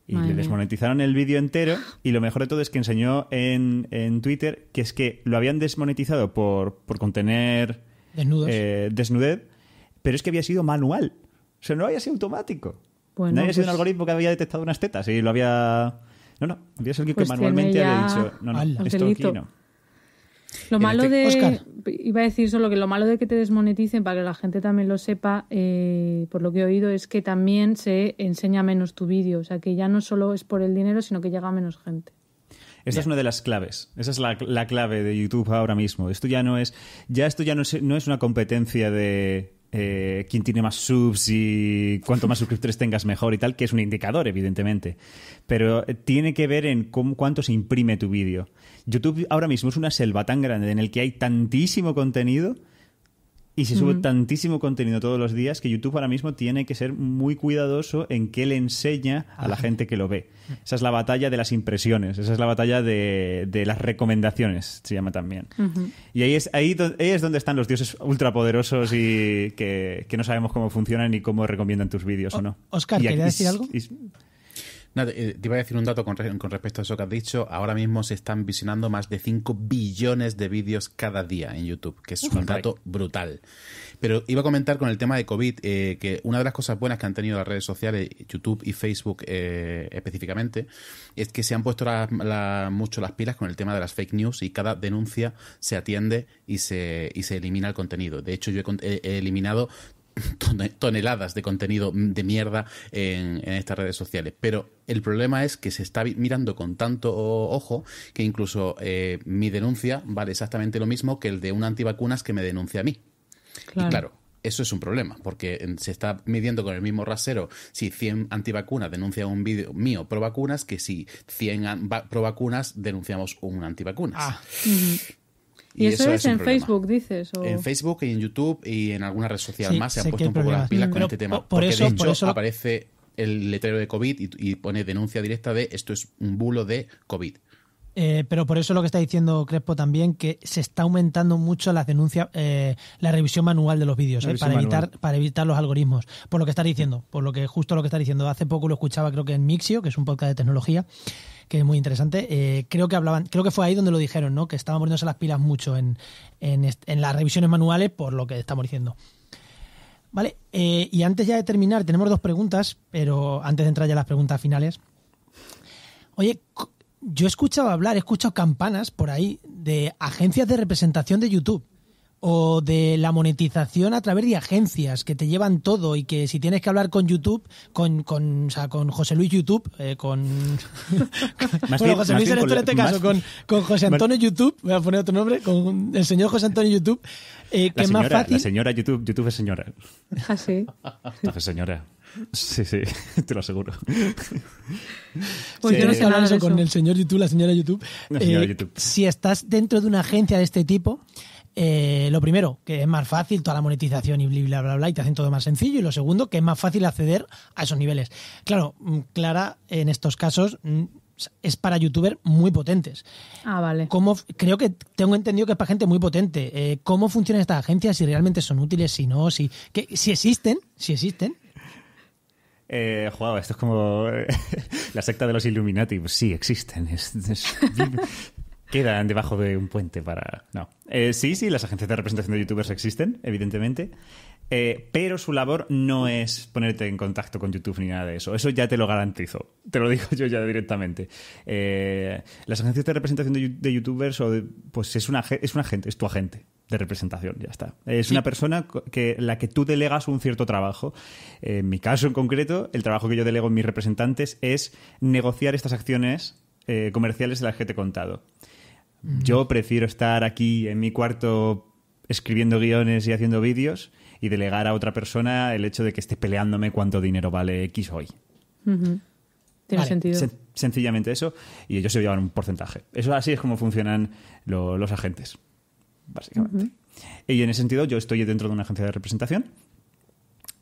Y le desmonetizaron el vídeo entero. Y lo mejor de todo es que enseñó en, Twitter que es que lo habían desmonetizado por, por contener eh, desnudez, pero es que había sido manual. O sea, no había sido automático. no había sido un pues algoritmo que había detectado unas tetas y lo había. No, no, había sido alguien que pues manualmente había dicho. No, no, esto aquí no. Lo malo de. Iba a decir que lo malo de que te desmoneticen, para que la gente también lo sepa, eh, por lo que he oído, es que también se enseña menos tu vídeo. O sea, que ya no solo es por el dinero, sino que llega menos gente. Esa es una de las claves. Esa es la, clave de YouTube ahora mismo. Esto ya no es, ya esto ya no no es una competencia de eh, quién tiene más subs y cuánto más suscriptores tengas mejor y tal, que es un indicador, evidentemente. Pero eh, tiene que ver en cómo, cuánto se imprime tu vídeo. YouTube ahora mismo es una selva tan grande en el que hay tantísimo contenido y se sube tantísimo contenido todos los días que YouTube ahora mismo tiene que ser muy cuidadoso en qué le enseña a la gente que lo ve. Esa es la batalla de las impresiones, esa es la batalla de, las recomendaciones, se llama también. Y ahí es, ahí, es donde están los dioses ultrapoderosos y que, no sabemos cómo funcionan y cómo recomiendan tus vídeos o, no. Oscar, ¿quería decir algo? Eh, te iba a decir un dato con, respecto a eso que has dicho. Ahora mismo se están visionando más de 5 billones de vídeos cada día en YouTube, que es un dato brutal. Pero iba a comentar con el tema de COVID eh, que una de las cosas buenas que han tenido las redes sociales, YouTube y Facebook eh, específicamente, es que se han puesto mucho las pilas con el tema de las fake news y cada denuncia se atiende y se, se elimina el contenido. De hecho, yo he eliminado toneladas de contenido de mierda en, estas redes sociales. Pero el problema es que se está mirando con tanto ojo que incluso eh, mi denuncia vale exactamente lo mismo que el de un antivacunas que me denuncia a mí. Claro. Y claro, eso es un problema, porque se está midiendo con el mismo rasero si 100 antivacunas denuncian un vídeo mío pro vacunas que si 100 pro vacunas denunciamos un antivacunas. Ah. Y, eso, es, en Facebook, dices. En Facebook y en YouTube y en alguna red social más se han puesto un poco las pilas con este tema. porque de hecho, aparece el letrero de COVID y, y pone denuncia directa de esto es un bulo de COVID. Eh, pero por eso lo que está diciendo Crespo también, que se está aumentando mucho las denuncias, eh, la revisión manual de los vídeos, eh, para evitar, para evitar los algoritmos. Por lo que está diciendo, por lo que, justo lo que está diciendo. Hace poco lo escuchaba, creo que en Mixio, que es un podcast de tecnología, que es muy interesante. Eh, creo que hablaban, creo que fue ahí donde lo dijeron, ¿no? Que estaban poniéndose las pilas mucho en, en, en las revisiones manuales, por lo que estamos diciendo. Vale, eh, y antes ya de terminar, tenemos dos preguntas, pero antes de entrar ya a las preguntas finales. Oye, yo he escuchado hablar, he escuchado campanas por ahí de agencias de representación de YouTube o de la monetización a través de agencias que te llevan todo y que si tienes que hablar con YouTube, con, con, José Luis YouTube, con... José con, José Antonio YouTube, voy a poner otro nombre, con el señor José Antonio YouTube, eh, que es más fácil... La señora YouTube, YouTube es señora. Ah, sí. señora. Sí, sí, te lo aseguro. Pues no hablar con el señor YouTube, la señora YouTube. La señora eh, YouTube. Si estás dentro de una agencia de este tipo, eh, lo primero, que es más fácil toda la monetización y bla, bla, bla, y te hacen todo más sencillo. Y lo segundo, que es más fácil acceder a esos niveles. Claro, mm, Clara, en estos casos mm, es para youtubers muy potentes. Ah, vale. ¿Cómo, creo que tengo entendido que es para gente muy potente. Eh, ¿Cómo funcionan estas agencias? Si realmente son útiles, si no, si, que, si existen, si existen. Eh, esto es como eh, la secta de los Illuminati. Pues sí, existen. quedan debajo de un puente para... No. Eh, sí, sí, las agencias de representación de youtubers existen, evidentemente. Eh, pero su labor no es ponerte en contacto con YouTube ni nada de eso. Eso ya te lo garantizo. Te lo digo yo ya directamente. Eh, las agencias de representación de, youtubers, pues es una, es un agente, es tu agente de representación, ya está. Es una persona que la que tú delegas un cierto trabajo. En mi caso en concreto, el trabajo que yo delego en mis representantes es negociar estas acciones comerciales de las que te he contado. Yo prefiero estar aquí en mi cuarto escribiendo guiones y haciendo vídeos y delegar a otra persona el hecho de que esté peleándome cuánto dinero vale X hoy. Tiene sentido. sencillamente eso, y ellos se llevan un porcentaje. Eso así es como funcionan los agentes, básicamente. Y en ese sentido, yo estoy dentro de una agencia de representación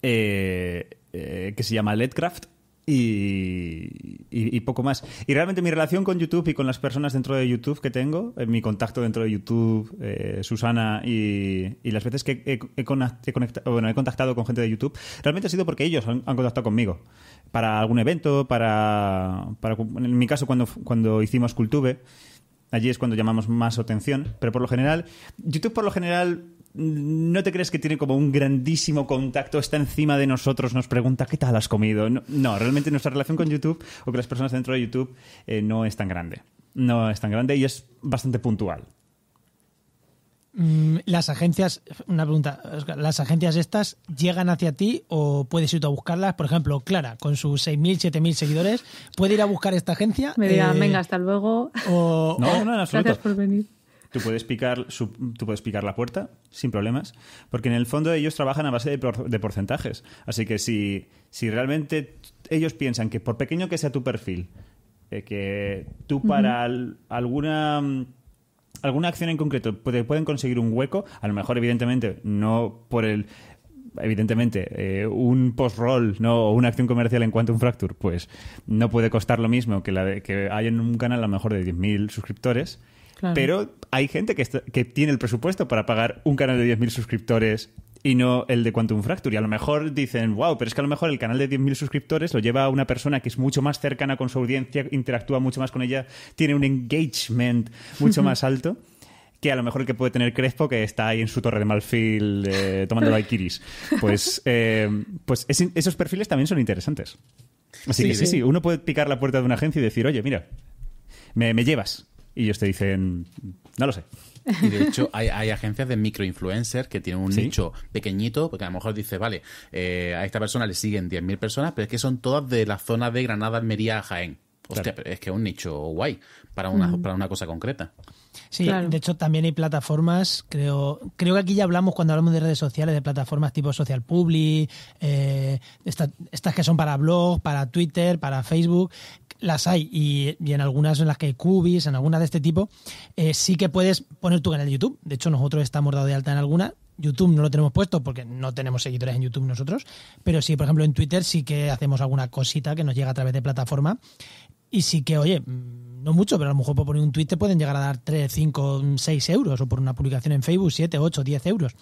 eh, eh, que se llama Letcraft. Y, poco más. Y realmente mi relación con YouTube y con las personas dentro de YouTube que tengo, eh, mi contacto dentro de YouTube, eh, Susana y, las veces que he, contactado con gente de YouTube, realmente ha sido porque ellos han, contactado conmigo para algún evento, para, en mi caso cuando, cuando hicimos Cultube. Allí es cuando llamamos más atención, pero por lo general, YouTube por lo general ¿No te crees que tiene como un grandísimo contacto? Está encima de nosotros, nos pregunta qué tal has comido. No, realmente nuestra relación con YouTube o con las personas dentro de YouTube eh, no es tan grande. No es tan grande y es bastante puntual. Mm, las agencias, una pregunta, ¿las agencias estas llegan hacia ti o puedes ir tú a buscarlas? Por ejemplo, Clara, con sus 6.000, 7.000 seguidores, ¿puede ir a buscar esta agencia? Me dirán, eh, venga, hasta luego. O, no, Gracias por venir. Tú puedes picar, tú puedes picar la puerta sin problemas, porque en el fondo ellos trabajan a base de, porcentajes. Así que si, si realmente ellos piensan que por pequeño que sea tu perfil, eh, que tú para alguna alguna acción en concreto pueden conseguir un hueco, a lo mejor evidentemente no por el evidentemente, eh, un post-roll ¿no? o una acción comercial en cuanto a un Fracture, pues no puede costar lo mismo que, la que hay en un canal a lo mejor de 10.000 suscriptores, pero hay gente que, tiene el presupuesto para pagar un canal de 10.000 suscriptores y no el de Quantum Fracture. Y a lo mejor dicen, wow, pero es que a lo mejor el canal de 10.000 suscriptores lo lleva a una persona que es mucho más cercana con su audiencia, interactúa mucho más con ella, tiene un engagement mucho más alto que a lo mejor el que puede tener Crespo, que está ahí en su torre de Malfil eh, tomando daiquiris. Pues, eh, pues esos perfiles también son interesantes. Así que sí, sí, uno puede picar la puerta de una agencia y decir, oye, mira, me, me llevas y ellos te dicen, no lo sé. Y de hecho, hay, agencias de microinfluencers que tienen un nicho pequeñito, porque a lo mejor dice, vale, eh, a esta persona le siguen 10.000 personas, pero es que son todas de la zona de Granada, Almería, Jaén. Hostia, es que es un nicho guay para una, mm. para una cosa concreta. Sí, de hecho también hay plataformas, creo, creo que aquí ya hablamos cuando hablamos de redes sociales, de plataformas tipo Social Public, eh, estas que son para blog, para Twitter, para Facebook, las hay y, bien en algunas en las que hay cubis, en algunas de este tipo, eh, sí que puedes poner tu canal de YouTube. De hecho, nosotros estamos dado de alta en alguna. YouTube no lo tenemos puesto porque no tenemos seguidores en YouTube nosotros, pero sí, por ejemplo, en Twitter sí que hacemos alguna cosita que nos llega a través de plataforma y sí que, oye, mm, no mucho, pero a lo mejor por poner un tweet te pueden llegar a dar 3, 5, 6 euros o por una publicación en Facebook 7, 8, 10 euros.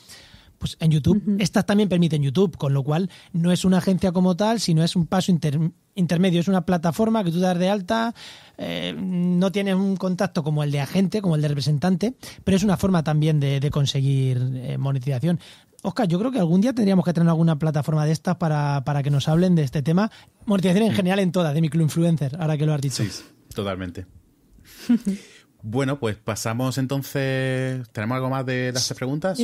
Pues en YouTube, estas también permiten YouTube, con lo cual no es una agencia como tal, sino es un paso intermedio, es una plataforma que tú das de alta, eh, no tienes un contacto como el de agente, como el de representante, pero es una forma también de, conseguir eh, monetización. Oscar, yo creo que algún día tendríamos que tener alguna plataforma de estas para, para que nos hablen de este tema. Monetización en general en todas, de microinfluencer, ahora que lo has dicho. Sí, totalmente. Bueno, pues pasamos entonces. ¿Tenemos algo más de las preguntas?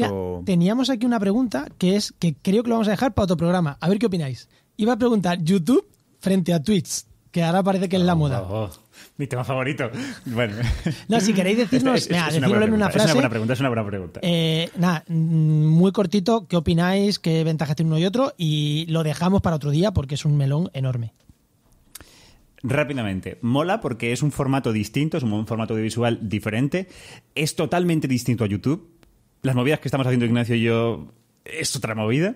Teníamos aquí una pregunta que es que creo que lo vamos a dejar para otro programa. A ver qué opináis. Iba a preguntar YouTube frente a Twitch, que ahora parece que es la oh, moda. Oh, oh. Mi tema favorito. Bueno. No, si queréis decirnos, es, una en una frase. Es una buena pregunta, es una buena pregunta. Eh, nada, mm, muy cortito, ¿qué opináis? ¿Qué ventajas tiene uno y otro? Y lo dejamos para otro día porque es un melón enorme rápidamente, mola porque es un formato distinto, es un formato audiovisual diferente, es totalmente distinto a YouTube. Las movidas que estamos haciendo Ignacio y yo es otra movida.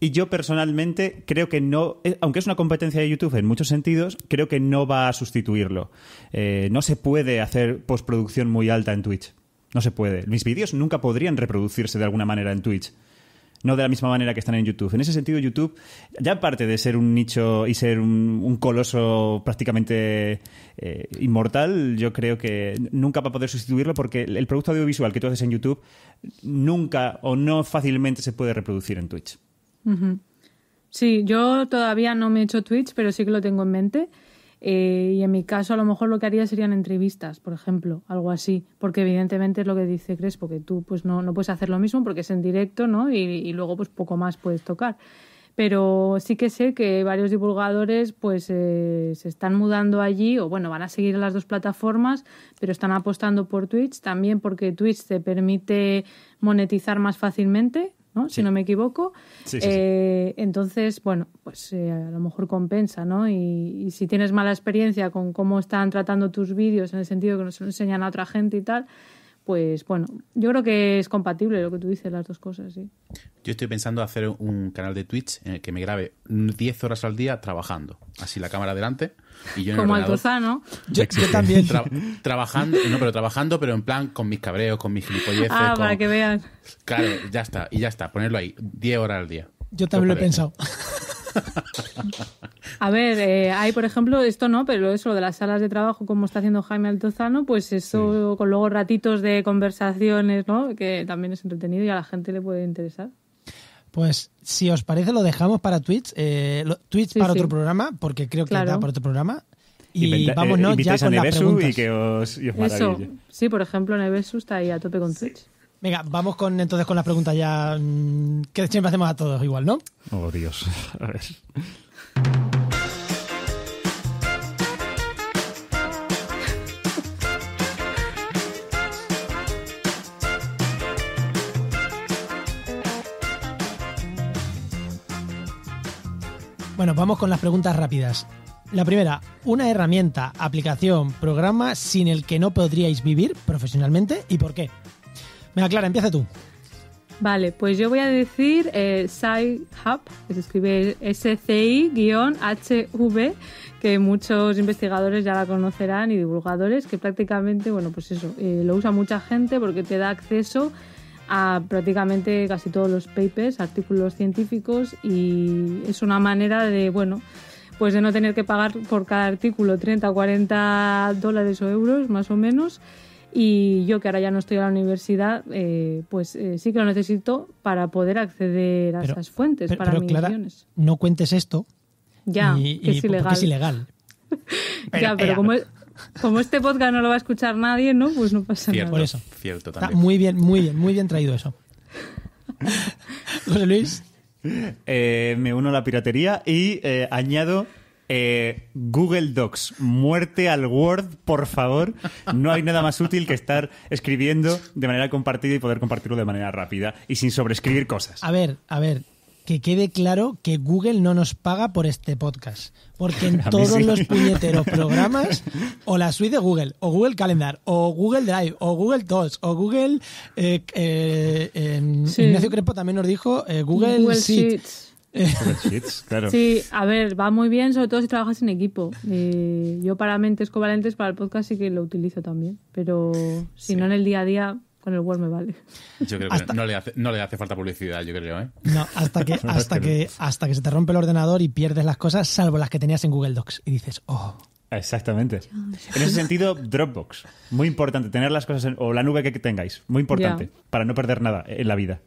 Y yo personalmente creo que no, eh, aunque es una competencia de YouTube en muchos sentidos, creo que no va a sustituirlo. Eh, no se puede hacer postproducción muy alta en Twitch. No se puede. Mis vídeos nunca podrían reproducirse de alguna manera en Twitch no de la misma manera que están en YouTube. En ese sentido, YouTube, ya aparte de ser un nicho y ser un, coloso prácticamente eh, inmortal, yo creo que nunca va a poder sustituirlo porque el producto audiovisual que tú haces en YouTube nunca o no fácilmente se puede reproducir en Twitch. Sí, yo todavía no me he hecho Twitch, pero sí que lo tengo en mente. Eh, y en mi caso, a lo mejor lo que haría serían entrevistas, por ejemplo, algo así, porque evidentemente es lo que dice Crespo, que tú pues no, puedes hacer lo mismo porque es en directo, ¿no? Y, luego pues poco más puedes tocar. Pero sí que sé que varios divulgadores pues eh, se están mudando allí o bueno, van a seguir las dos plataformas, pero están apostando por Twitch también porque Twitch te permite monetizar más fácilmente, ¿no? Si no me equivoco. Eh, entonces, bueno, pues eh, a lo mejor compensa, ¿no? Y, si tienes mala experiencia con cómo están tratando tus vídeos, en el sentido que nos enseñan a otra gente y tal, pues bueno, yo creo que es compatible lo que tú dices, las dos cosas, sí. Yo estoy pensando hacer un canal de Twitch en el que me grabe 10 horas al día trabajando, así la cámara delante como Altozano. también. trabajando, eh, no, pero trabajando, pero en plan con mis cabreos, con mis gilipolleces. Ah, para que vean. Claro, ya está, y ya está, ponerlo ahí, 10 horas al día. Yo también lo he pensado. A ver, eh, hay por ejemplo, esto no, pero eso lo de las salas de trabajo, como está haciendo Jaime Altozano, pues eso con luego ratitos de conversaciones, ¿no? Que también es entretenido y a la gente le puede interesar. Pues si os parece lo dejamos para Twitch, eh, Twitch para otro programa, porque creo que claro. para otro programa. Y vamos eh, vámonos ya con las preguntas. Y que os, Eso. Sí, por ejemplo, Nevesu está ahí a tope con Twitch. Venga, vamos con entonces con las preguntas ya mm, que siempre hacemos a todos igual, ¿no? Oh, Dios. A ver. Bueno, vamos con las preguntas rápidas. La primera, una herramienta, aplicación, programa sin el que no podríais vivir profesionalmente y por qué. Mira, Clara, empieza tú. Vale, pues yo voy a decir eh, SciHub, que se escribe SCI-HV, que muchos investigadores ya la conocerán y divulgadores, que prácticamente, bueno, pues eso, eh, lo usa mucha gente porque te da acceso a prácticamente casi todos los papers, artículos científicos y es una manera de, bueno, pues de no tener que pagar por cada artículo 30 o 40 dólares o euros más o menos. Y yo que ahora ya no estoy en la universidad, eh, pues eh, sí que lo necesito para poder acceder a esas fuentes para mis No cuentes esto. Ya, es ilegal. ya, pero eh, como es, como este podcast no lo va a escuchar nadie, ¿no? Pues no pasa nada. Por eso. Cierto, muy bien, muy bien, muy bien traído eso. José Luis. Eh, me uno a la piratería y eh, añado eh, Google Docs, muerte al Word, por favor. No hay nada más útil que estar escribiendo de manera compartida y poder compartirlo de manera rápida y sin sobreescribir cosas. A ver, a ver, que quede claro que Google no nos paga por este podcast. Porque en todos los puñeteros programas, o la suite de Google, o Google Calendar, o Google Drive, o Google Talks, o Google. Eh, eh, eh em, Ignacio Crepo también nos dijo eh, Google, Google Sheets. Sheets. claro. Sí, a ver, va muy bien, sobre todo si trabajas en equipo. yo para mentes covalentes, para el podcast sí que lo utilizo también, pero si no en el día a día, con el Word me vale. Yo creo que no, le hace, falta publicidad, yo creo, ¿eh? No, hasta que, hasta, que, hasta que se te rompe el ordenador y pierdes las cosas, salvo las que tenías en Google Docs. Y dices, oh. Exactamente. En ese sentido, Dropbox. Muy importante, tener las cosas o la nube que tengáis. Muy importante, para no perder nada en la vida.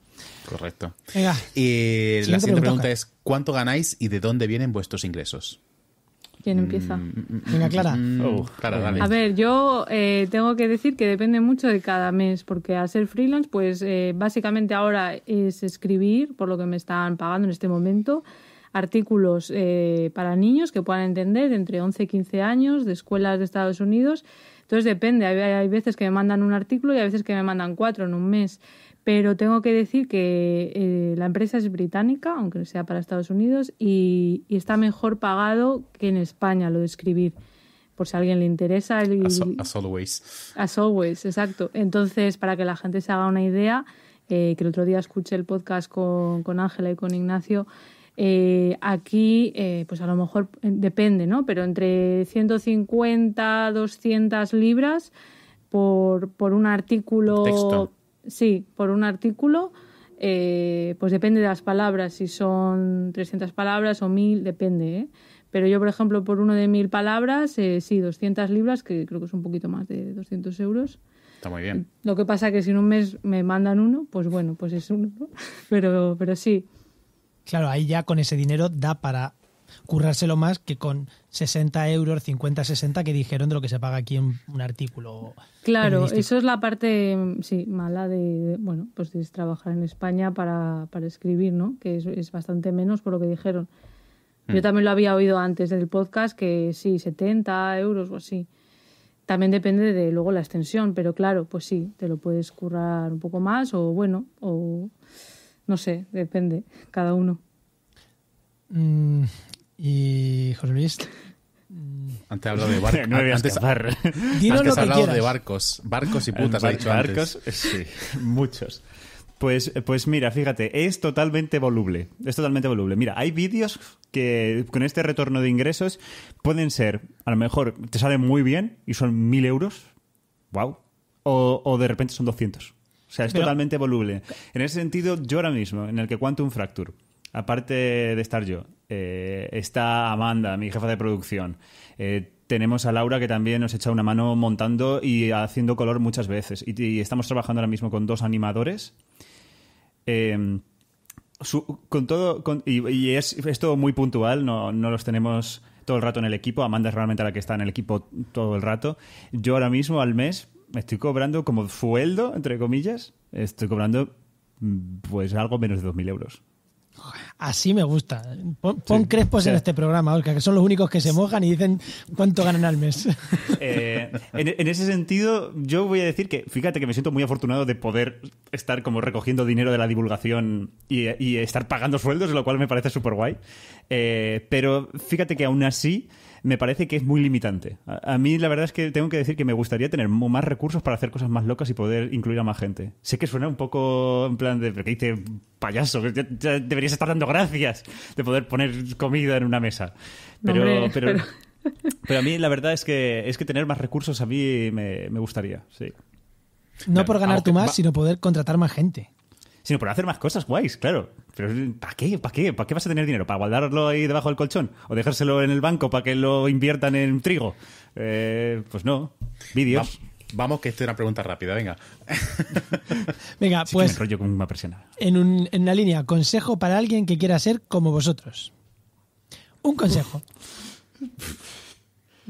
Correcto. Venga. Y la siguiente pregunta es, ¿cuánto ganáis y de dónde vienen vuestros ingresos? ¿Quién empieza? Clara. A ver, yo eh, tengo que decir que depende mucho de cada mes, porque al ser freelance, pues eh, básicamente ahora es escribir, por lo que me están pagando en este momento, artículos eh, para niños que puedan entender entre 11 y 15 años de escuelas de Estados Unidos. Entonces depende, hay, hay veces que me mandan un artículo y a veces que me mandan cuatro en un mes pero tengo que decir que eh, la empresa es británica, aunque sea para Estados Unidos, y, está mejor pagado que en España lo de escribir, por si a alguien le interesa. as, always. As always, exacto. Entonces, para que la gente se haga una idea, eh, que el otro día escuché el podcast con Ángela y con Ignacio, eh, aquí, pues a lo mejor depende, ¿no? Pero entre 150, 200 libras por, por un artículo. Sí, por un artículo, eh, pues depende de las palabras, si son 300 palabras o 1000, depende. ¿eh? Pero yo, por ejemplo, por uno de 1000 palabras, eh, sí, 200 libras, que creo que es un poquito más de 200 euros. Está muy bien. Lo que pasa que si en un mes me mandan uno, pues bueno, pues es uno, ¿no? pero, pero sí. Claro, ahí ya con ese dinero da para currárselo más que con 60 euros, 50, 60 que dijeron de lo que se paga aquí en un artículo. Claro, eso es la parte sí, mala de, bueno, pues de trabajar en España para, para escribir, ¿no? Que es, bastante menos por lo que dijeron. Yo hmm. también lo había oído antes del podcast que sí, 70 euros o así. También depende de luego la extensión, pero claro, pues sí, te lo puedes currar un poco más o bueno, o no sé, depende, cada uno. Mm, y José Luis, antes hablado de barcos. no hablado de barcos. Barcos y putas, ha dicho Barcos, sí, muchos. Pues, pues mira, fíjate, es totalmente voluble. Es totalmente voluble. Mira, hay vídeos que con este retorno de ingresos pueden ser, a lo mejor te salen muy bien y son mil euros. ¡Wow! O, de repente son 200. O sea, es totalmente voluble. En ese sentido, yo ahora mismo, en el que un Fracture aparte de estar yo, eh, está Amanda, mi jefa de producción. Eh, tenemos a Laura que también nos echa una mano montando y haciendo color muchas veces. Y, estamos trabajando ahora mismo con dos animadores. Em, con todo, y, es, esto muy puntual, no, los tenemos todo el rato en el equipo. Amanda es realmente la que está en el equipo todo el rato. Yo ahora mismo al mes me estoy cobrando como sueldo, entre comillas, estoy cobrando pues algo menos de 2.000 euros. Así me gusta. Pon, crespos en este programa, Olga, que son los únicos que se mojan y dicen cuánto ganan al mes. Eh, en, ese sentido, yo voy a decir que, fíjate que me siento muy afortunado de poder estar como recogiendo dinero de la divulgación y, estar pagando sueldos, lo cual me parece súper guay. Eh, pero fíjate que aún así me parece que es muy limitante. A, mí la verdad es que tengo que decir que me gustaría tener más recursos para hacer cosas más locas y poder incluir a más gente. Sé que suena un poco en plan de, ¿qué dice payaso? deberías estar dando gracias de poder poner comida en una mesa. pero... pero... a mí la verdad es que es que tener más recursos a mí me, gustaría, sí. No por ganar tú más, sino poder contratar más gente. Sino por hacer más cosas guays, claro. Pero ¿para qué? ¿Para qué? ¿Para qué vas a tener dinero? ¿Para guardarlo ahí debajo del colchón? ¿O dejárselo en el banco para que lo inviertan en trigo? Eh, pues no. Vídeos. vamos, que esto es una pregunta rápida, venga. venga, pues. una en, en una línea, consejo para alguien que quiera ser como vosotros. Un consejo.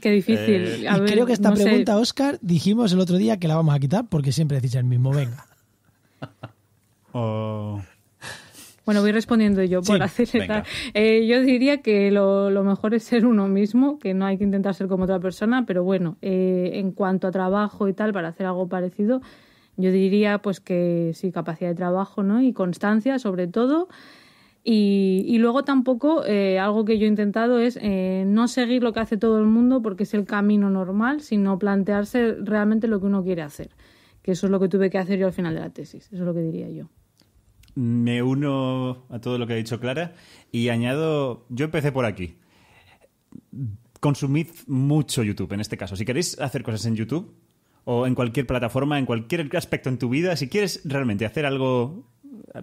Qué difícil. Eh, creo que esta pregunta, Oscar, dijimos el otro día que la vamos a quitar porque siempre decís el mismo, venga. Bueno, voy respondiendo yo por sí, acelerar. Eh, yo diría que lo, mejor es ser uno mismo, que no hay que intentar ser como otra persona, pero bueno, eh, en cuanto a trabajo y tal, para hacer algo parecido, yo diría pues que sí, capacidad de trabajo, ¿no? Y constancia, sobre todo. Y, luego tampoco eh, algo que yo he intentado es no seguir lo que hace todo el mundo porque es el camino normal, sino plantearse realmente lo que uno quiere hacer, que eso es lo que tuve que hacer yo al final de la tesis, eso es lo que diría yo me uno a todo lo que ha dicho Clara y añado, yo empecé por aquí. Consumid mucho YouTube en este caso. Si queréis hacer cosas en YouTube o en cualquier plataforma, en cualquier aspecto en tu vida, si quieres realmente hacer algo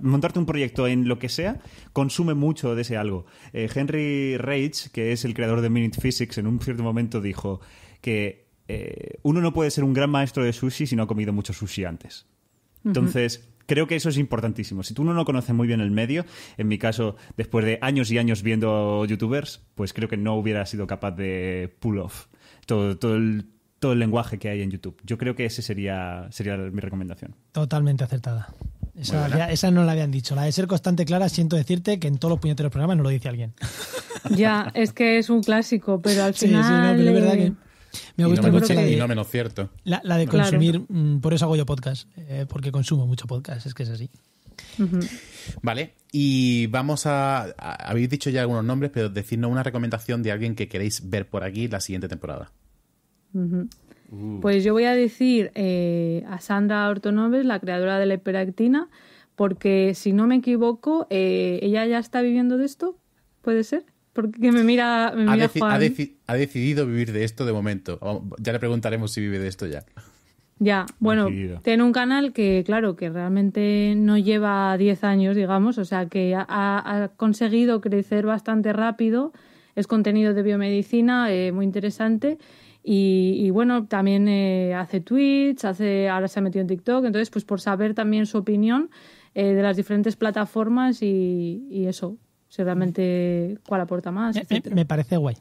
montarte un proyecto en lo que sea consume mucho de ese algo. Eh, Henry Rage, que es el creador de Minute Physics, en un cierto momento dijo que eh, uno no puede ser un gran maestro de sushi si no ha comido mucho sushi antes. Entonces, creo que eso es importantísimo. Si tú no, no conoces muy bien el medio, en mi caso, después de años y años viendo youtubers, pues creo que no hubiera sido capaz de pull off todo, todo el, lenguaje que hay en YouTube. Yo creo que esa sería, sería mi recomendación. Totalmente acertada. Esa, esa, no la habían dicho. La de ser constante clara, siento decirte que en todos los puñeteros programas no lo dice alguien. Ya, es que es un clásico, pero al final. Sí, verdad eh, me gusta y no menos, mucho. cierto. La, de consumir, mm, por eso hago yo podcast, eh, porque consumo mucho podcast, es que es así. Vale, y vamos a, Habéis dicho ya algunos nombres, pero decidnos una recomendación de alguien que queréis ver por aquí la siguiente temporada. Uh. Pues yo voy a decir eh, a Sandra Ortonoves, la creadora de la hiperactina, porque si no me equivoco, eh, ella ya está viviendo de esto, ¿puede ser? Porque me mira, me ha, Ha, decidido vivir de esto de momento. Ya le preguntaremos si vive de esto ya. Ya, bueno, tiene un canal que, claro, que realmente no lleva 10 años, digamos, o sea, que ha, conseguido crecer bastante rápido. Es contenido de biomedicina, eh, muy interesante. Y, bueno, también eh, hace tweets, hace, ahora se ha metido en TikTok, entonces pues por saber también su opinión eh, de las diferentes plataformas y, eso, seguramente cuál aporta más. Me, me parece guay.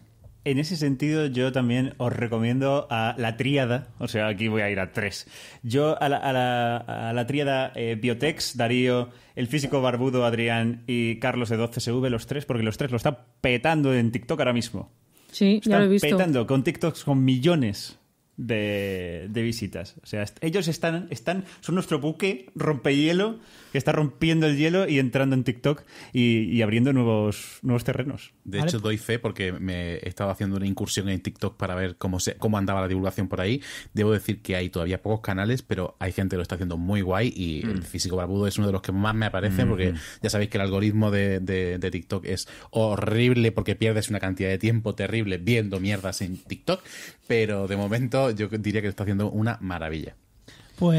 En ese sentido, yo también os recomiendo a la tríada, o sea, aquí voy a ir a tres. Yo a la, a la, a la tríada eh, Biotex, Darío, el físico barbudo Adrián y Carlos de 12SV, los tres, porque los tres lo están petando en TikTok ahora mismo. Sí, ya lo he visto. petando con TikToks con millones de, de visitas. O sea, ellos están, están, son nuestro buque rompehielo que está rompiendo el hielo y entrando en TikTok y, abriendo nuevos, nuevos terrenos. De hecho, pues- doy fe porque me he estado haciendo una incursión en TikTok para ver cómo, se, cómo andaba la divulgación por ahí. Debo decir que hay todavía pocos canales, pero hay gente que lo está haciendo muy guay y mm. el físico barbudo es uno de los que más me aparece mm-hmm. porque ya sabéis que el algoritmo de, TikTok es horrible porque pierdes una cantidad de tiempo terrible viendo mierdas en TikTok, pero de momento yo diría que lo está haciendo una maravilla.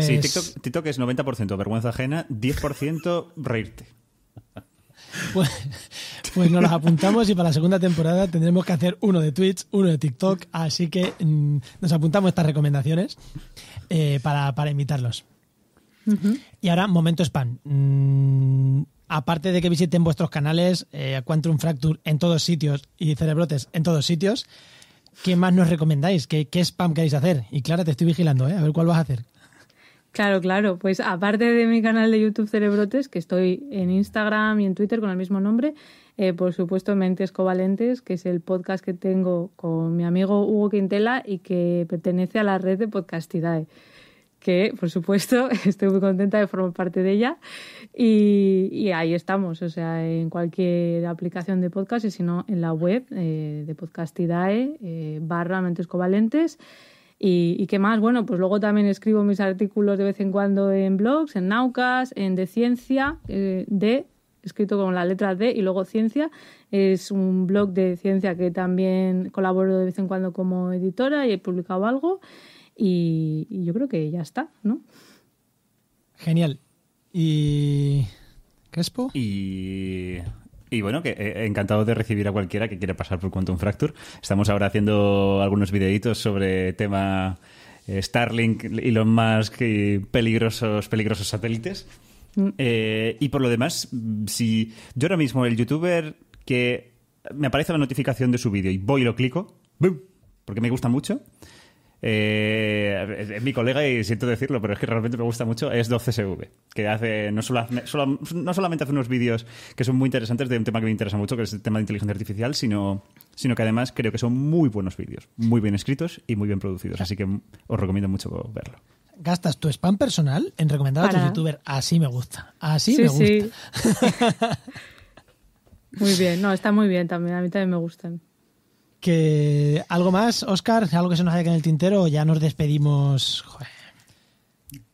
Sí, pues TikTok, es 90% vergüenza ajena, 10% reírte. Pues, pues, nos los apuntamos y para la segunda temporada tendremos que hacer uno de Twitch, uno de TikTok, así que mm, nos apuntamos estas recomendaciones eh, para, invitarlos Y ahora, momento spam. Mm, aparte de que visiten vuestros canales, eh, Quantum Fracture en todos sitios y Cerebrotes en todos sitios, ¿qué más nos recomendáis? ¿Qué, qué spam queréis hacer? Y Clara, te estoy vigilando, ¿eh? a ver cuál vas a hacer. Claro, claro. Pues aparte de mi canal de YouTube Cerebrotes, que estoy en Instagram y en Twitter con el mismo nombre, eh, por supuesto Mentes Covalentes, que es el podcast que tengo con mi amigo Hugo Quintela y que pertenece a la red de Podcastidae que por supuesto estoy muy contenta de formar parte de ella y, ahí estamos, o sea, en cualquier aplicación de podcast y si no en la web eh, de Podcastidae eh, barra Mentes Covalentes. ¿Y, qué más? Bueno, pues luego también escribo mis artículos de vez en cuando en blogs, en Naucas, en De Ciencia, eh, de, escrito con la letra D y luego Ciencia. Es un blog de ciencia que también colaboro de vez en cuando como editora y he publicado algo. Y, y yo creo que ya está, ¿no? Genial. ¿Y Crespo? Y y bueno, que eh, encantado de recibir a cualquiera que quiera pasar por Quantum Fracture. Estamos ahora haciendo algunos videitos sobre tema eh, Starlink, y los más peligrosos, peligrosos satélites. Mm. Eh, y por lo demás, mm, si yo ahora mismo, el youtuber que me aparece la notificación de su vídeo y voy y lo clico, boom porque me gusta mucho, eh, es, mi colega y siento decirlo, pero es que realmente me gusta mucho, es 12SV, que hace, no, solamente hace unos vídeos que son muy interesantes de un tema que me interesa mucho, que es el tema de inteligencia artificial, sino, sino que además creo que son muy buenos vídeos, muy bien escritos y muy bien producidos, así que os recomiendo mucho verlo gastas tu spam personal en recomendar a tus youtuber, Así me gusta. Así me gusta. muy bien, no, está muy bien también. A mí también me gustan. Que algo más, Oscar, algo que se nos haya quedado en el tintero, ya nos despedimos.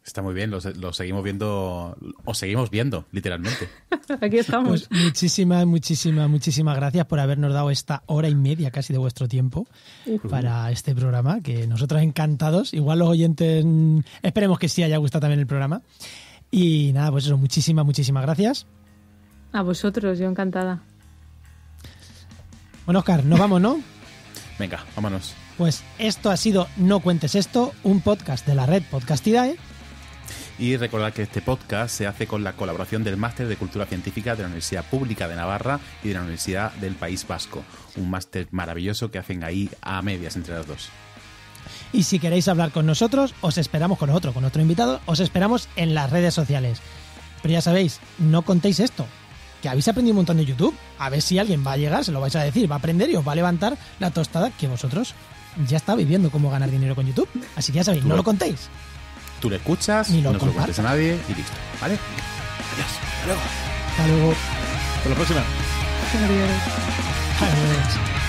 Está muy bien, lo, seguimos viendo, o seguimos viendo, literalmente. Aquí estamos. muchísimas, pues muchísimas, muchísimas gracias por habernos dado esta hora y media casi de vuestro tiempo para este programa, que nosotros encantados, igual los oyentes, mm, esperemos que sí haya gustado también el programa. Y nada, pues eso, muchísimas, muchísimas gracias. A vosotros, yo encantada. Bueno, Oscar, nos vamos, ¿no? Venga, vámonos. Pues esto ha sido No Cuentes Esto, un podcast de la red Podcastidae. Y recordad que este podcast se hace con la colaboración del Máster de Cultura Científica de la Universidad Pública de Navarra y de la Universidad del País Vasco. Un máster maravilloso que hacen ahí a medias entre las dos. Y si queréis hablar con nosotros, os esperamos con otro, con otro invitado, os esperamos en las redes sociales. Pero ya sabéis, no contéis esto, que habéis aprendido un montón de YouTube. A ver si alguien va a llegar, se lo vais a decir, va a aprender y os va a levantar la tostada que vosotros ya está viviendo cómo ganar dinero con YouTube. Así que ya sabéis, no lo contéis. Tú lo escuchas, no lo contéis a nadie y listo. ¿Vale? Adiós. Hasta luego. Hasta luego. Hasta la próxima. Adiós. Adiós.